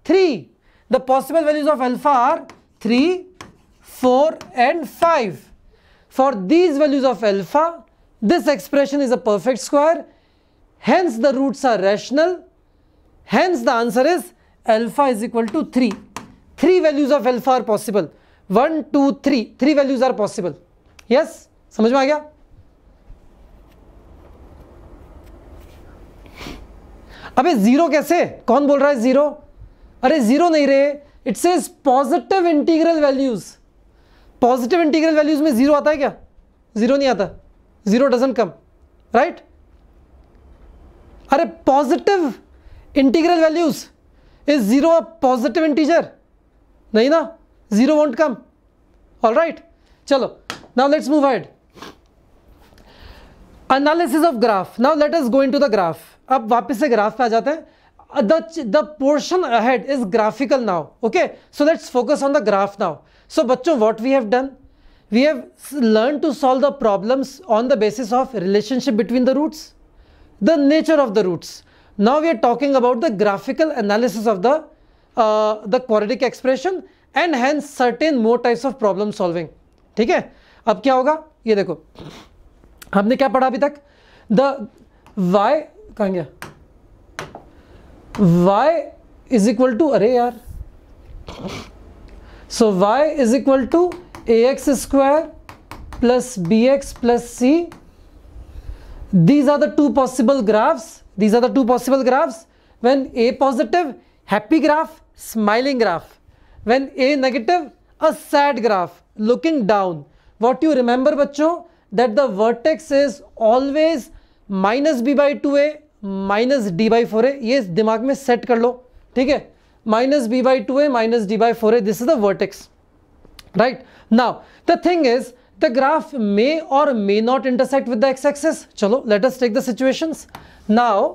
3. The possible values of alpha are 3, 4 and 5. For these values of alpha, this expression is a perfect square. Hence the roots are rational. Hence the answer is alpha is equal to 3. 3 values of alpha are possible. 1, 2, 3. 3 values are possible. Yes? समझ अबे zero कैसे कौन बोल रहा है zero अरे zero नहीं रे it's is positive integral values positive integral values में जीरो आता है क्या जीरो नहीं आता जीरो डजन कम राइट अरे positive integral values is zero a positive integer नहीं ना zero won't come all right चलो now let's move ahead analysis graph graph let let us go to the graph अब वापस से graph पे आ जाते हैं the portion ahead is graphical now okay so let's focus on the graph now so बच्चों what we have done we have learn to solve the problems on the basis of relationship between the roots the nature of the roots now we are talking about the graphical analysis of the the quadratic expression and hand certain more types of problem solving ठीक है अब क्या होगा ये देखो हमने क्या पढ़ा अभी तक द वाई कहाँ गया y इज इक्वल टू अरे यार so so, y is equal to A x square plus B x plus C these are the two possible graphs these are the two possible graphs when A positive happy graph smiling graph when A negative a sad graph looking down what you remember बच्चों that the vertex is always minus B by two A minus D by four है ये दिमाग में set कर लो ठीक है minus B by two है minus D by four है this is the vertex right now the thing is the graph may और may not intersect with the x axis चलो let us take the situation now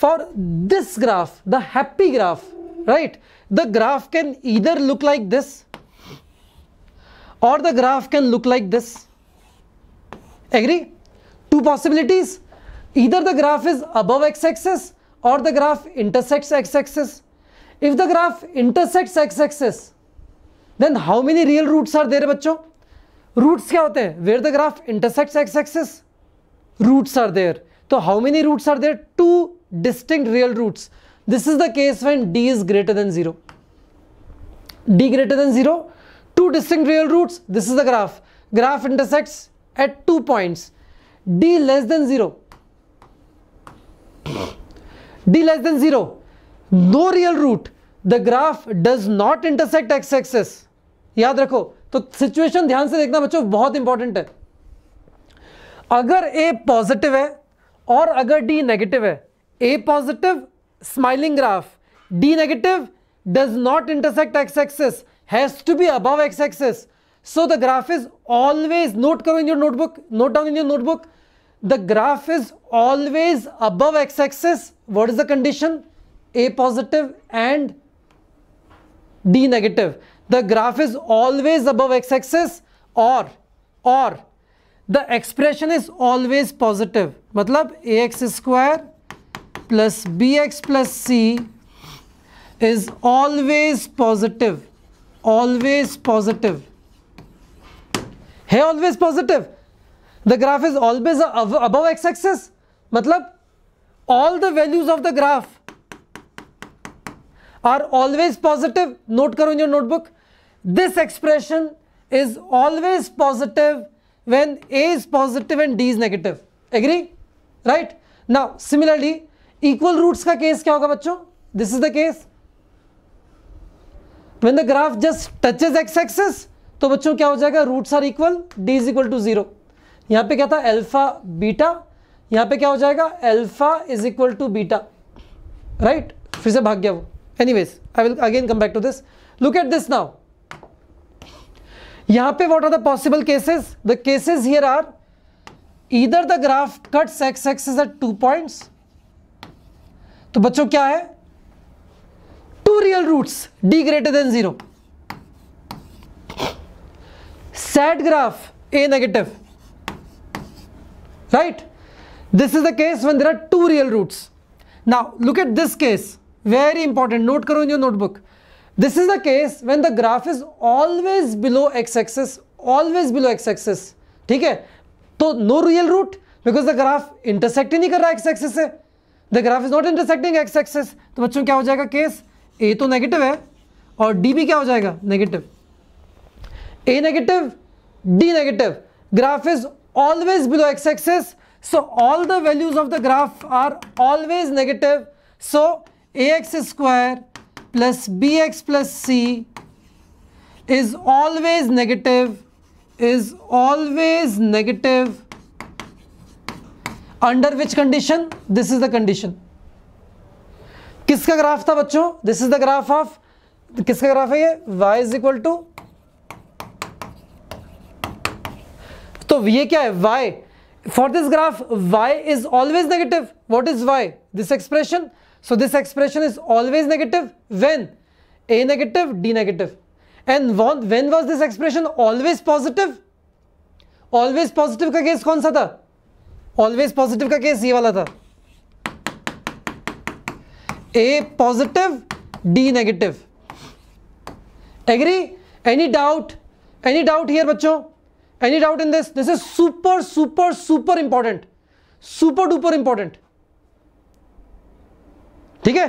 for this graph the happy graph right the graph can either look like this और the graph can look like this agree two possibilities Either the graph is above x-axis or the graph intersects x-axis. If the graph intersects x-axis, then how many real roots are there, बच्चों? Roots क्या होते हैं? Where the graph intersects x-axis, roots are there. So how many roots are there? Two distinct real roots. This is the case when d is greater than 0. d greater than 0, two distinct real roots. This is the graph. Graph intersects at two points. d less than 0, d less than 0 no real root the graph does not intersect x axis याद रखो तो situation ध्यान से देखना बच्चों बहुत important है अगर ए पॉजिटिव है और अगर डी नेगेटिव है A positive smiling graph D negative does not intersect x axis has to be above x axis so the graph is always note करो in your notebook note down in your notebook the graph is always above x-axis, what is the condition? A positive and D negative. The graph is always above x-axis or, or the expression is always positive. Matlab ax square plus bx plus c is always positive. Always positive. Hey, always positive. The graph is always above X axis मतलब all the values of the graph are always positive note करो in your notebook this expression is always positive when A is positive and D is negative agree right now similarly equal roots का case क्या होगा बच्चों this is the case when the graph just touches X axis तो बच्चों क्या हो जाएगा roots are equal D is equal to zero यहाँ पे क्या था अल्फा बीटा यहाँ पे क्या हो जाएगा alpha is equal to beta right फिर से भाग गया वो वेज I will again come back to this look at this now यहाँ पे what are the possible cases the cases here are the graph cut X X is at two point तो बच्चों क्या है two real roots D greater than zero sad graph A negative right this is the case when there are two real roots now look at this case very important note karo in your notebook this is the case when the graph is always below x-axis always below x-axis theek hai to no real root because the graph intersect nahi kar raha x axis se the graph is not intersecting x axis to bachcho kya ho jayega case a to negative hai है और D भी क्या हो जाएगा negative A negative D negative graph is always below x-axis. So all the values of the graph are always negative. So ax square plus bx plus c is always negative, is always negative. Under which condition? This is the condition. किसका graph था बच्चों this is the graph of किसका graph है ये y is equal to तो ये क्या है Y for this graph Y is always negative what is Y this expression so this expression is always negative when A negative D negative and when was this expression always positive always positive का case कौन सा था always positive का case ये वाला था A positive D negative agree any doubt any doubt here बच्चों any doubt in this this is super super super important super duper important ठीक है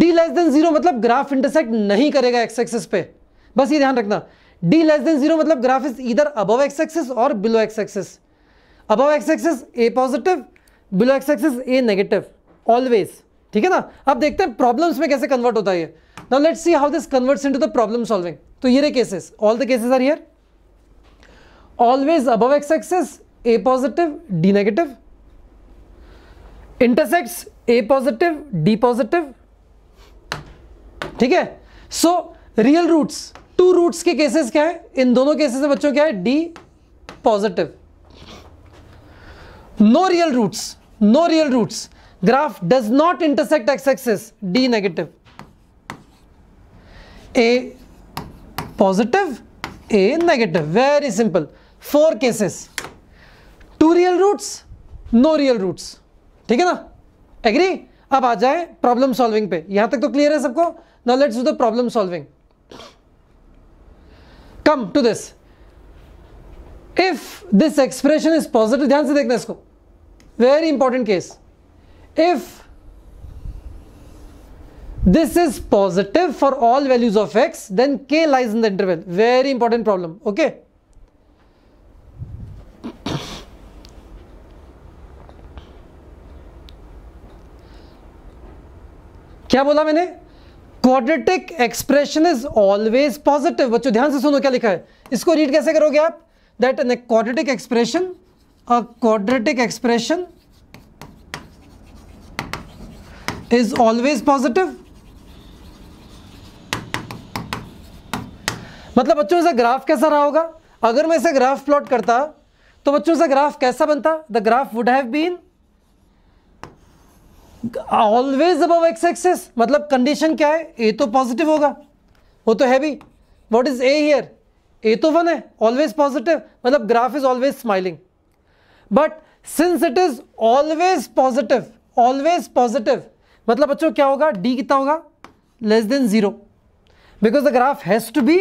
डी लेस देन जीरो मतलब ग्राफ इंटरसेक्ट नहीं करेगा एक्स एक्सिस पे बस ये ध्यान रखना डी लेस देन जीरो मतलब ग्राफ इज इधर अबव एक्स एक्सिस और below x axis above x axis a positive below x axis a negative always ठीक है ना अब देखते हैं प्रॉब्लम्स में कैसे कन्वर्ट होता है now let's see how this converts into the problem solving तो ये रे cases all the cases are here always above x axis a positive D negative intersects a positive D positive ठीक है so real roots two roots के cases क्या है इन दोनों केसेस में बच्चों क्या है D positive no real roots no real roots graph does not intersect x axis D negative A positive a negative very simple four cases two real roots no real roots ठीक है ना एग्री अब आ जाए problem solving पे यहां तक तो clear है सबको now let's do the problem solving come to this if this expression is positive ध्यान से देखना इसको very important case if this is positive for all values of x then k lies in the interval very important problem okay क्या बोला मैंने quadratic expression is always positive बच्चों ध्यान से सुनो क्या लिखा है इसको रीड कैसे करोगे आप that an quadratic expression a quadratic expression is always positive मतलब बच्चों ऐसा ग्राफ कैसा रहा होगा अगर मैं इसे ग्राफ प्लॉट करता तो बच्चों से ग्राफ कैसा बनता the graph would have been always above x axis मतलब कंडीशन क्या है ए तो पॉजिटिव होगा वो तो, तो है भी what is a here a तो वन है ऑलवेज पॉजिटिव मतलब graph is always smiling but since it is always positive always positive मतलब बच्चों क्या होगा डी कितना होगा less than zero because the graph has to be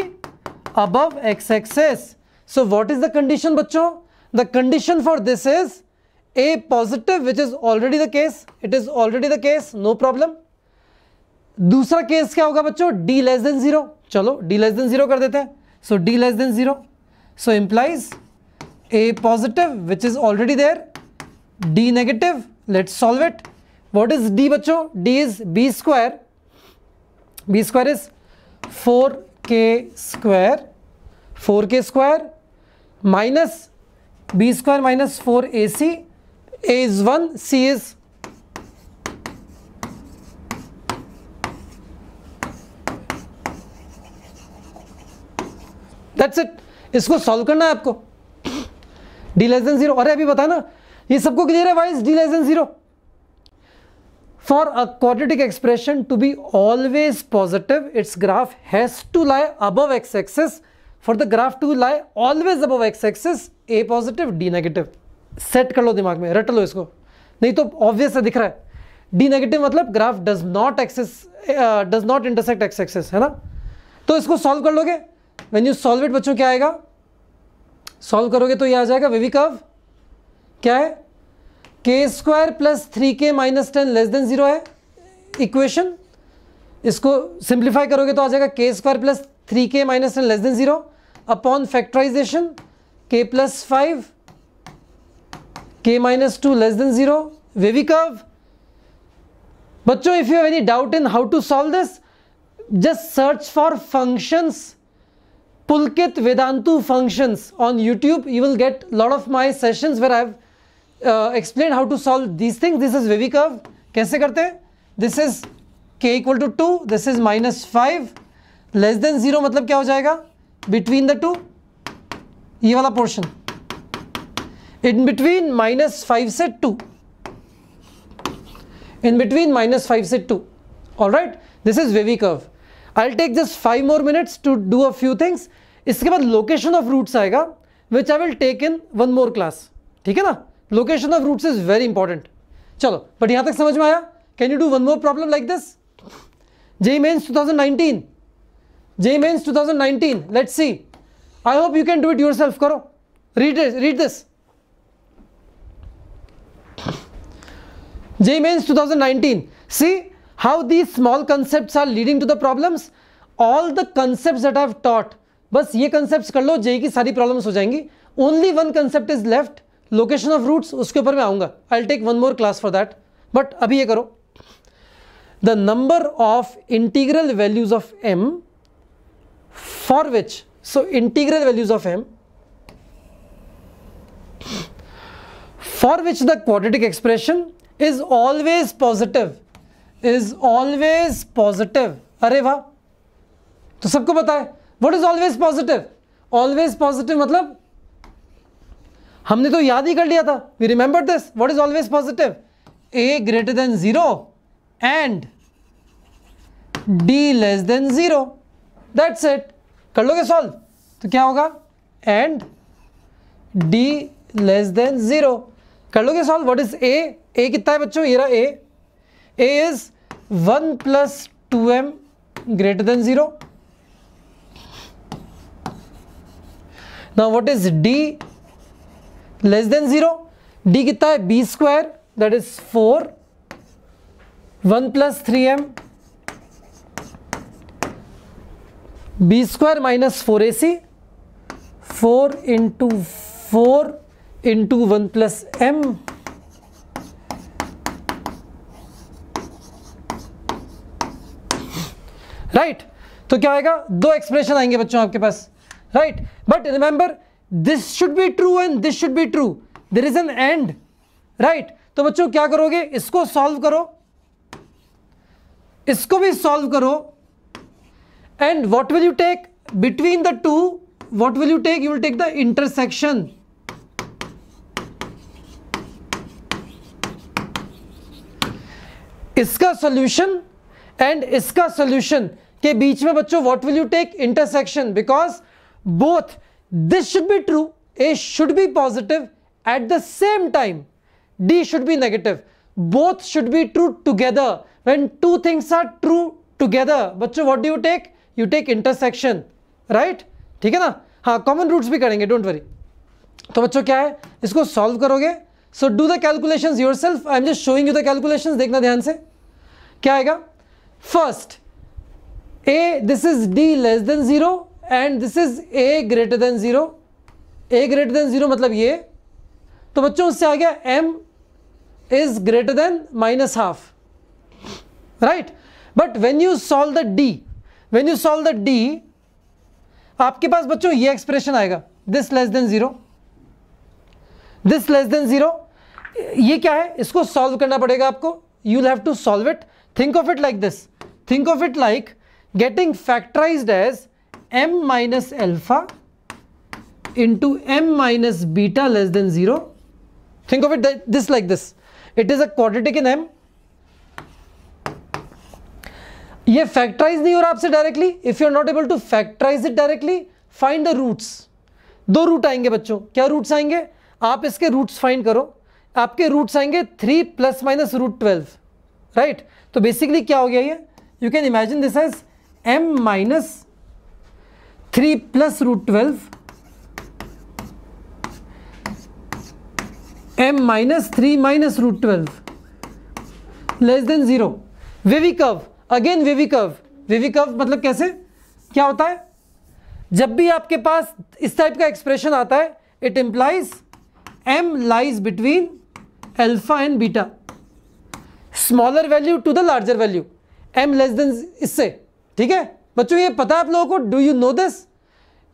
above x axis so what is the condition बच्चों The condition for this is A positive which is already the case. It is already the case. No problem. दूसरा case क्या होगा बच्चों d less than zero चलो d less than zero कर देते हैं so d less than zero so implies a positive which is already there d negative let's solve it what is d बच्चों d is b square b square is 4k square 4k square minus b square minus four a c a is one c is that's it इसको solve करना है आपको D less than zero अरे अभी बताना ये सबको क्लियर है why's D less than zero for a quadratic expression to be always positive its graph has to lie above x axis for the graph to lie always above x axis a positive D negative set कर लो दिमाग में रट लो इसको नहीं तो obvious दिख रहा है डी नेगेटिव मतलब graph does not axis does not intersect x axis है ना तो इसको सॉल्व कर लोगे वेन यू सॉल्व इट बच्चों क्या आएगा सॉल्व करोगे तो ये आ जाएगा वेवी कर्व क्या है k square plus three k minus ten less than zero है इक्वेशन इसको सिंप्लीफाई करोगे तो आ जाएगा k square plus three k minus ten less than zero upon factorization k plus five k minus two less than zero wavy curve बच्चों if you any doubt in how to solve this just search for functions Pulkit Vedantu functions on YouTube you will get lot of my sessions where I explain how to solve this thing this is wavy curve कैसे करते हैं this is k equal to two this is minus five less than zero मतलब क्या हो जाएगा between the two ये वाला portion in between minus five से two in between minus five set two all right this is wavy curve I take just five more minutes to do a few things इसके बाद location of roots आएगा which I will take in one more class ठीक है ना location of roots is very important चलो but यहां तक समझ में आया can you do one more problem like this JEE Mains two thousand nineteen JEE Mains two thousand nineteen let see I hope you can do it yourself करो read read this JEE Mains two thousand nineteen see how the small concept are leading to the problem all the concept that have taught बस ये concept कर लो जे की सारी problems हो जाएंगी only one concept is left location of root उसके ऊपर मैं आऊंगा I take one more class for that but अभी ये करो the number of integral values of m for which so integral values of m for which the quadratic expression is always positive is always positive अरे वाह तो सबको पता है what is always positive always positive मतलब हमने तो याद ही कर लिया था we remember this what is always positive a greater than zero and D less than zero that's it कर लोगे सॉल्व तो क्या होगा and D less than zero कर लोगे solve what is a a कितना है बच्चों ये रहा a a is one plus two m greater than zero now what is D less than zero D कितना है b square that is four one plus three m b square minus four a c four into four into one plus m right तो क्या आएगा दो expression आएंगे बच्चों आपके पास right but remember this should be true and this should be true there is an and right तो बच्चों क्या करोगे इसको सॉल्व करो इसको भी सॉल्व करो and what will you take between the two what will you take you will take the intersection इसका सॉल्यूशन एंड इसका सॉल्यूशन के बीच में बच्चों what will you take intersection because both this should be true a should be positive at the same time D should be negative both should be true together when two things are true together बच्चों what do you take you take intersection right ठीक है ना हाँ common roots भी करेंगे don't worry तो बच्चों क्या है इसको सॉल्व करोगे so do the calculation yourself self I am just showing you the calculation देखना ध्यान से क्या आएगा first a this is D less than zero and this is a greater than zero a greater than zero मतलब ये तो बच्चों उससे आ गया m is greater than minus half right but when you solve the D when you solve the D आपके पास बच्चों ये एक्सप्रेशन आएगा this less than zero this less than zero ये क्या है इसको सॉल्व करना पड़ेगा आपको you have to solve it think of it like this think of it like getting factorize as m minus alpha into m minus beta less than zero think of it this like this it is a quadratic in m ये factorize नहीं हो रहा आपसे directly if you are not able to factorise it directly find the roots दो root आएंगे बच्चों क्या roots आएंगे आप इसके रूट्स फाइंड करो आपके रूट्स आएंगे three plus minus root twelve right तो बेसिकली क्या हो गया ये you can imagine this as m minus three plus root twelve m minus three minus root twelve less than zero wavy curve again wavy curve मतलब कैसे क्या होता है जब भी आपके पास इस टाइप का एक्सप्रेशन आता है it implies m lies between alpha and beta smaller value to the larger value m less than इससे ठीक है बच्चों ये पता आप लोगों को do you know this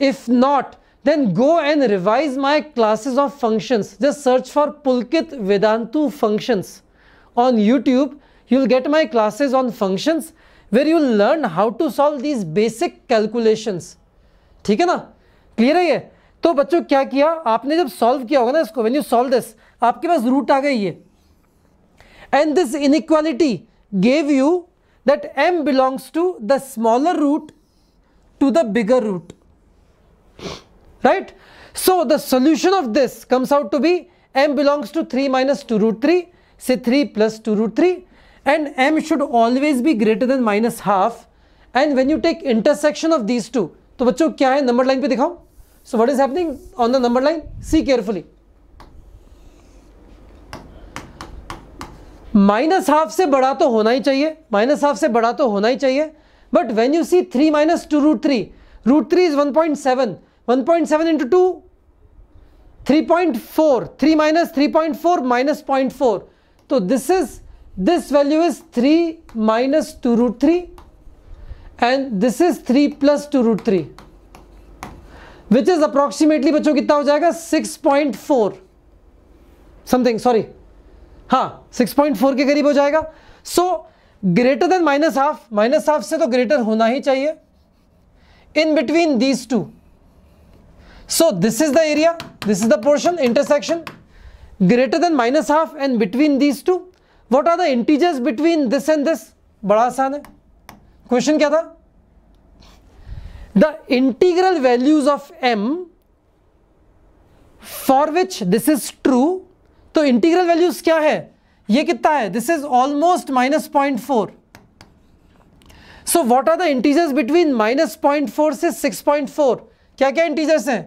if not then go and revise my classes of functions just search for Pulkit Vedantu functions on YouTube you'll get my classes on functions where you'll learn how to solve these basic calculations. ठीक है ना Clear है ये तो बच्चों क्या किया आपने जब solve किया होगा ना इसको When you solve this, आपके पास root आ गई ये And this inequality gave you that m belongs to the smaller root to the bigger root right so the solution of this comes out to be m belongs to 3 minus 2 root 3 say 3 plus 2 root 3 and m should always be greater than minus half and when you take intersection of these two तो बच्चों क्या है number line पे dikhao so what is happening on the number line see carefully minus half से बड़ा तो होना ही चाहिए माइनस हाफ से बड़ा तो होना ही चाहिए but when you see three minus two root three root three is one point seven one point seven into two three point four three minus three point four minus point four तो this is this value is 3 minus 2 root 3 and this is 3 plus 2 root 3 which is approximately 6.4 something sorry हाँ 6.4 के करीब हो जाएगा so greater than minus half minus half से तो greater होना ही चाहिए in between these two so this is the area this is the portion intersection greater than minus half and between these two what are the integers between this and this बड़ा आसान है question क्या था the integral values of M for which this is true तो integral values क्या है ये कितना है this is almost minus point four so what are the integers between minus point four से सिक्स पॉइंट फोर क्या क्या इंटीजर्स हैं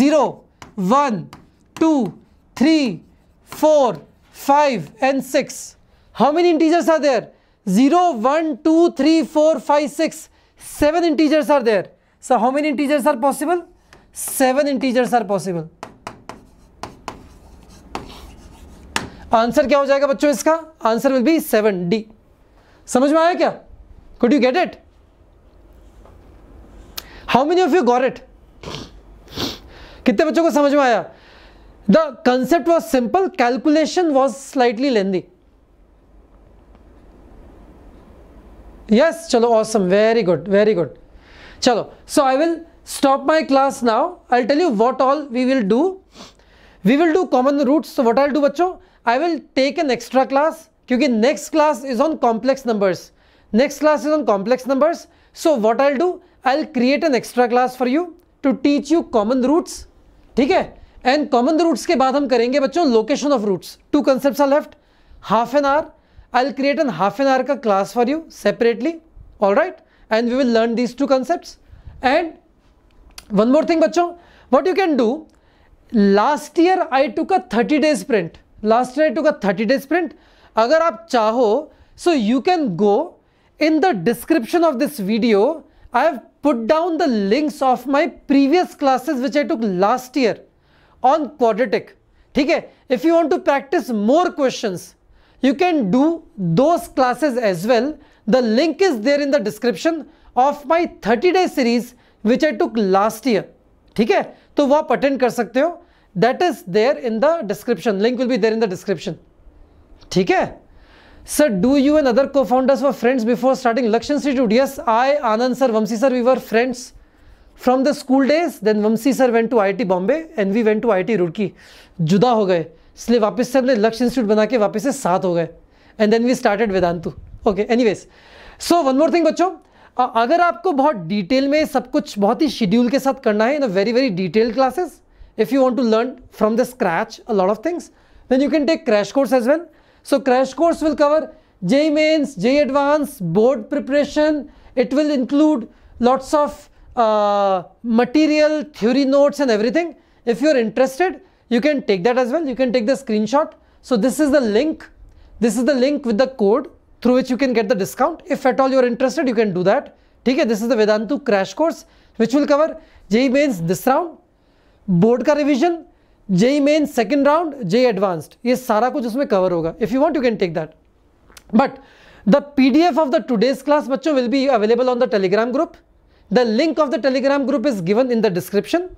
zero one two three four five and six How many integers are there? 0, 1, 2, 3, 4, 5, 6. 7 integers are there. So how many integers are possible? 7 integers are possible answer क्या हो जाएगा बच्चों इसका answer will be seven D समझ में आया क्या could you get it how many of you got it कितने बच्चों को समझ में आया the concept was simple calculation was slightly lengthy yes चलो awesome very good very good चलो so I will stop my class now i'll tell you what all we will do we will do common roots so what i'll do bachcho i will take an extra class kyunki next class is on complex numbers next class is on complex numbers so what i'll do i'll create an extra class for you to teach you common roots theek hai and common roots ke baad hum karenge bachcho location of roots two concepts are left half an hour I'll create an half an hour class for you separately. All right. And we will learn these two concepts. And one more thing, bacho, what you can do, last year I took a 30 day sprint. Last year I took a 30 day sprint. Agar aap chaho, so you can go in the description of this video. I have put down the links of my previous classes which I took last year on quadratic. ठीक if you want to practice more questions you can do those classes as well. The link is there in the description of my 30 day series which I took last year. ठीक है तो वो आप attend कर सकते हो that is there in the description link will be there in the description ठीक है sir do you and other cofounders were friends before starting Lakshya institute yes I Anand sir Vamshi sir we were friends from the school days then Vamshi sir went to IIT Bombay and we went to IIT Roorkee जुदा हो गए इसलिए वापस से अपने लक्ष्य institute बना के वापस से सात हो गए and then we started Vedantu okay anyways so one more thing बच्चो अगर आपको बहुत डिटेल में सब कुछ बहुत ही शेड्यूल के साथ करना है in a very very detailed classes if you want to learn from the scratch a lot of things then you can take crash course as well so crash course will cover JEE mains JEE advance board preparation it will include lots of material theory notes and everything if you are interested you can take that as well you can take the screenshot so this is the link this is the link with the code through which you can get the discount if at all you are interested you can do that okay this is the vedantu crash course which will cover je mains this round board ka revision je mains second round je advanced ye sara kuch usme cover hoga if you want you can take that but the pdf of the today's class bachcho will be available on the telegram group the link of the telegram group is given in the description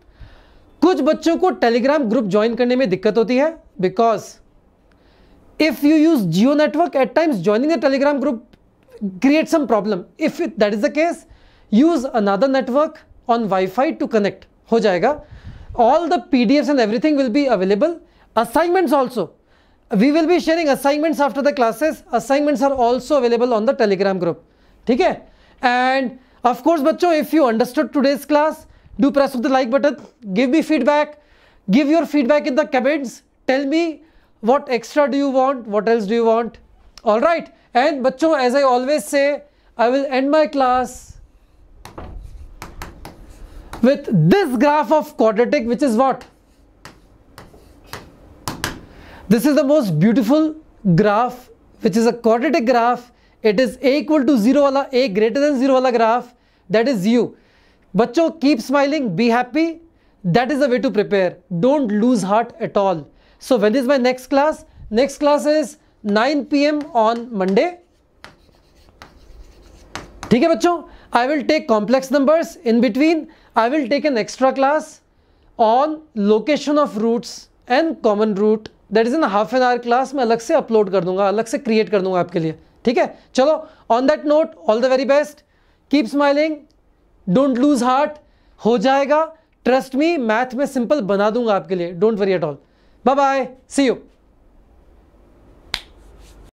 कुछ बच्चों को Telegram group join करने में दिक्कत होती है because if you use Jio network at times joining a Telegram group create some problem if that is the case use another network on wifi to connect हो जाएगा all the P D F and everything will be available assignments also we will be sharing assignments after the classes assignments are also available on the Telegram group ठीक है and of course बच्चों if you understood today's class do press the like button give me feedback give your feedback in the comments tell me what extra do you want what else do you want all right and bacho as i always say i will end my class with this graph of quadratic which is what this is the most beautiful graph which is a quadratic graph it is a equal to 0 wala a greater than 0 wala graph that is u बच्चों keep smiling be happy that is a way to prepare don't lose heart at all when is my next class next class is nine 9 AM on Monday ठीक है बच्चों I will take complex numbers in between I will take an extra class on location of roots and common root that is in half an hour class मैं अलग से upload कर दूंगा अलग से क्रिएट कर दूंगा आपके लिए ठीक है चलो on that note all the very best keep smiling don't lose heart हो जाएगा ट्रस्ट मी मैथ में सिंपल बना दूंगा आपके लिए don't worry at all bye bye see you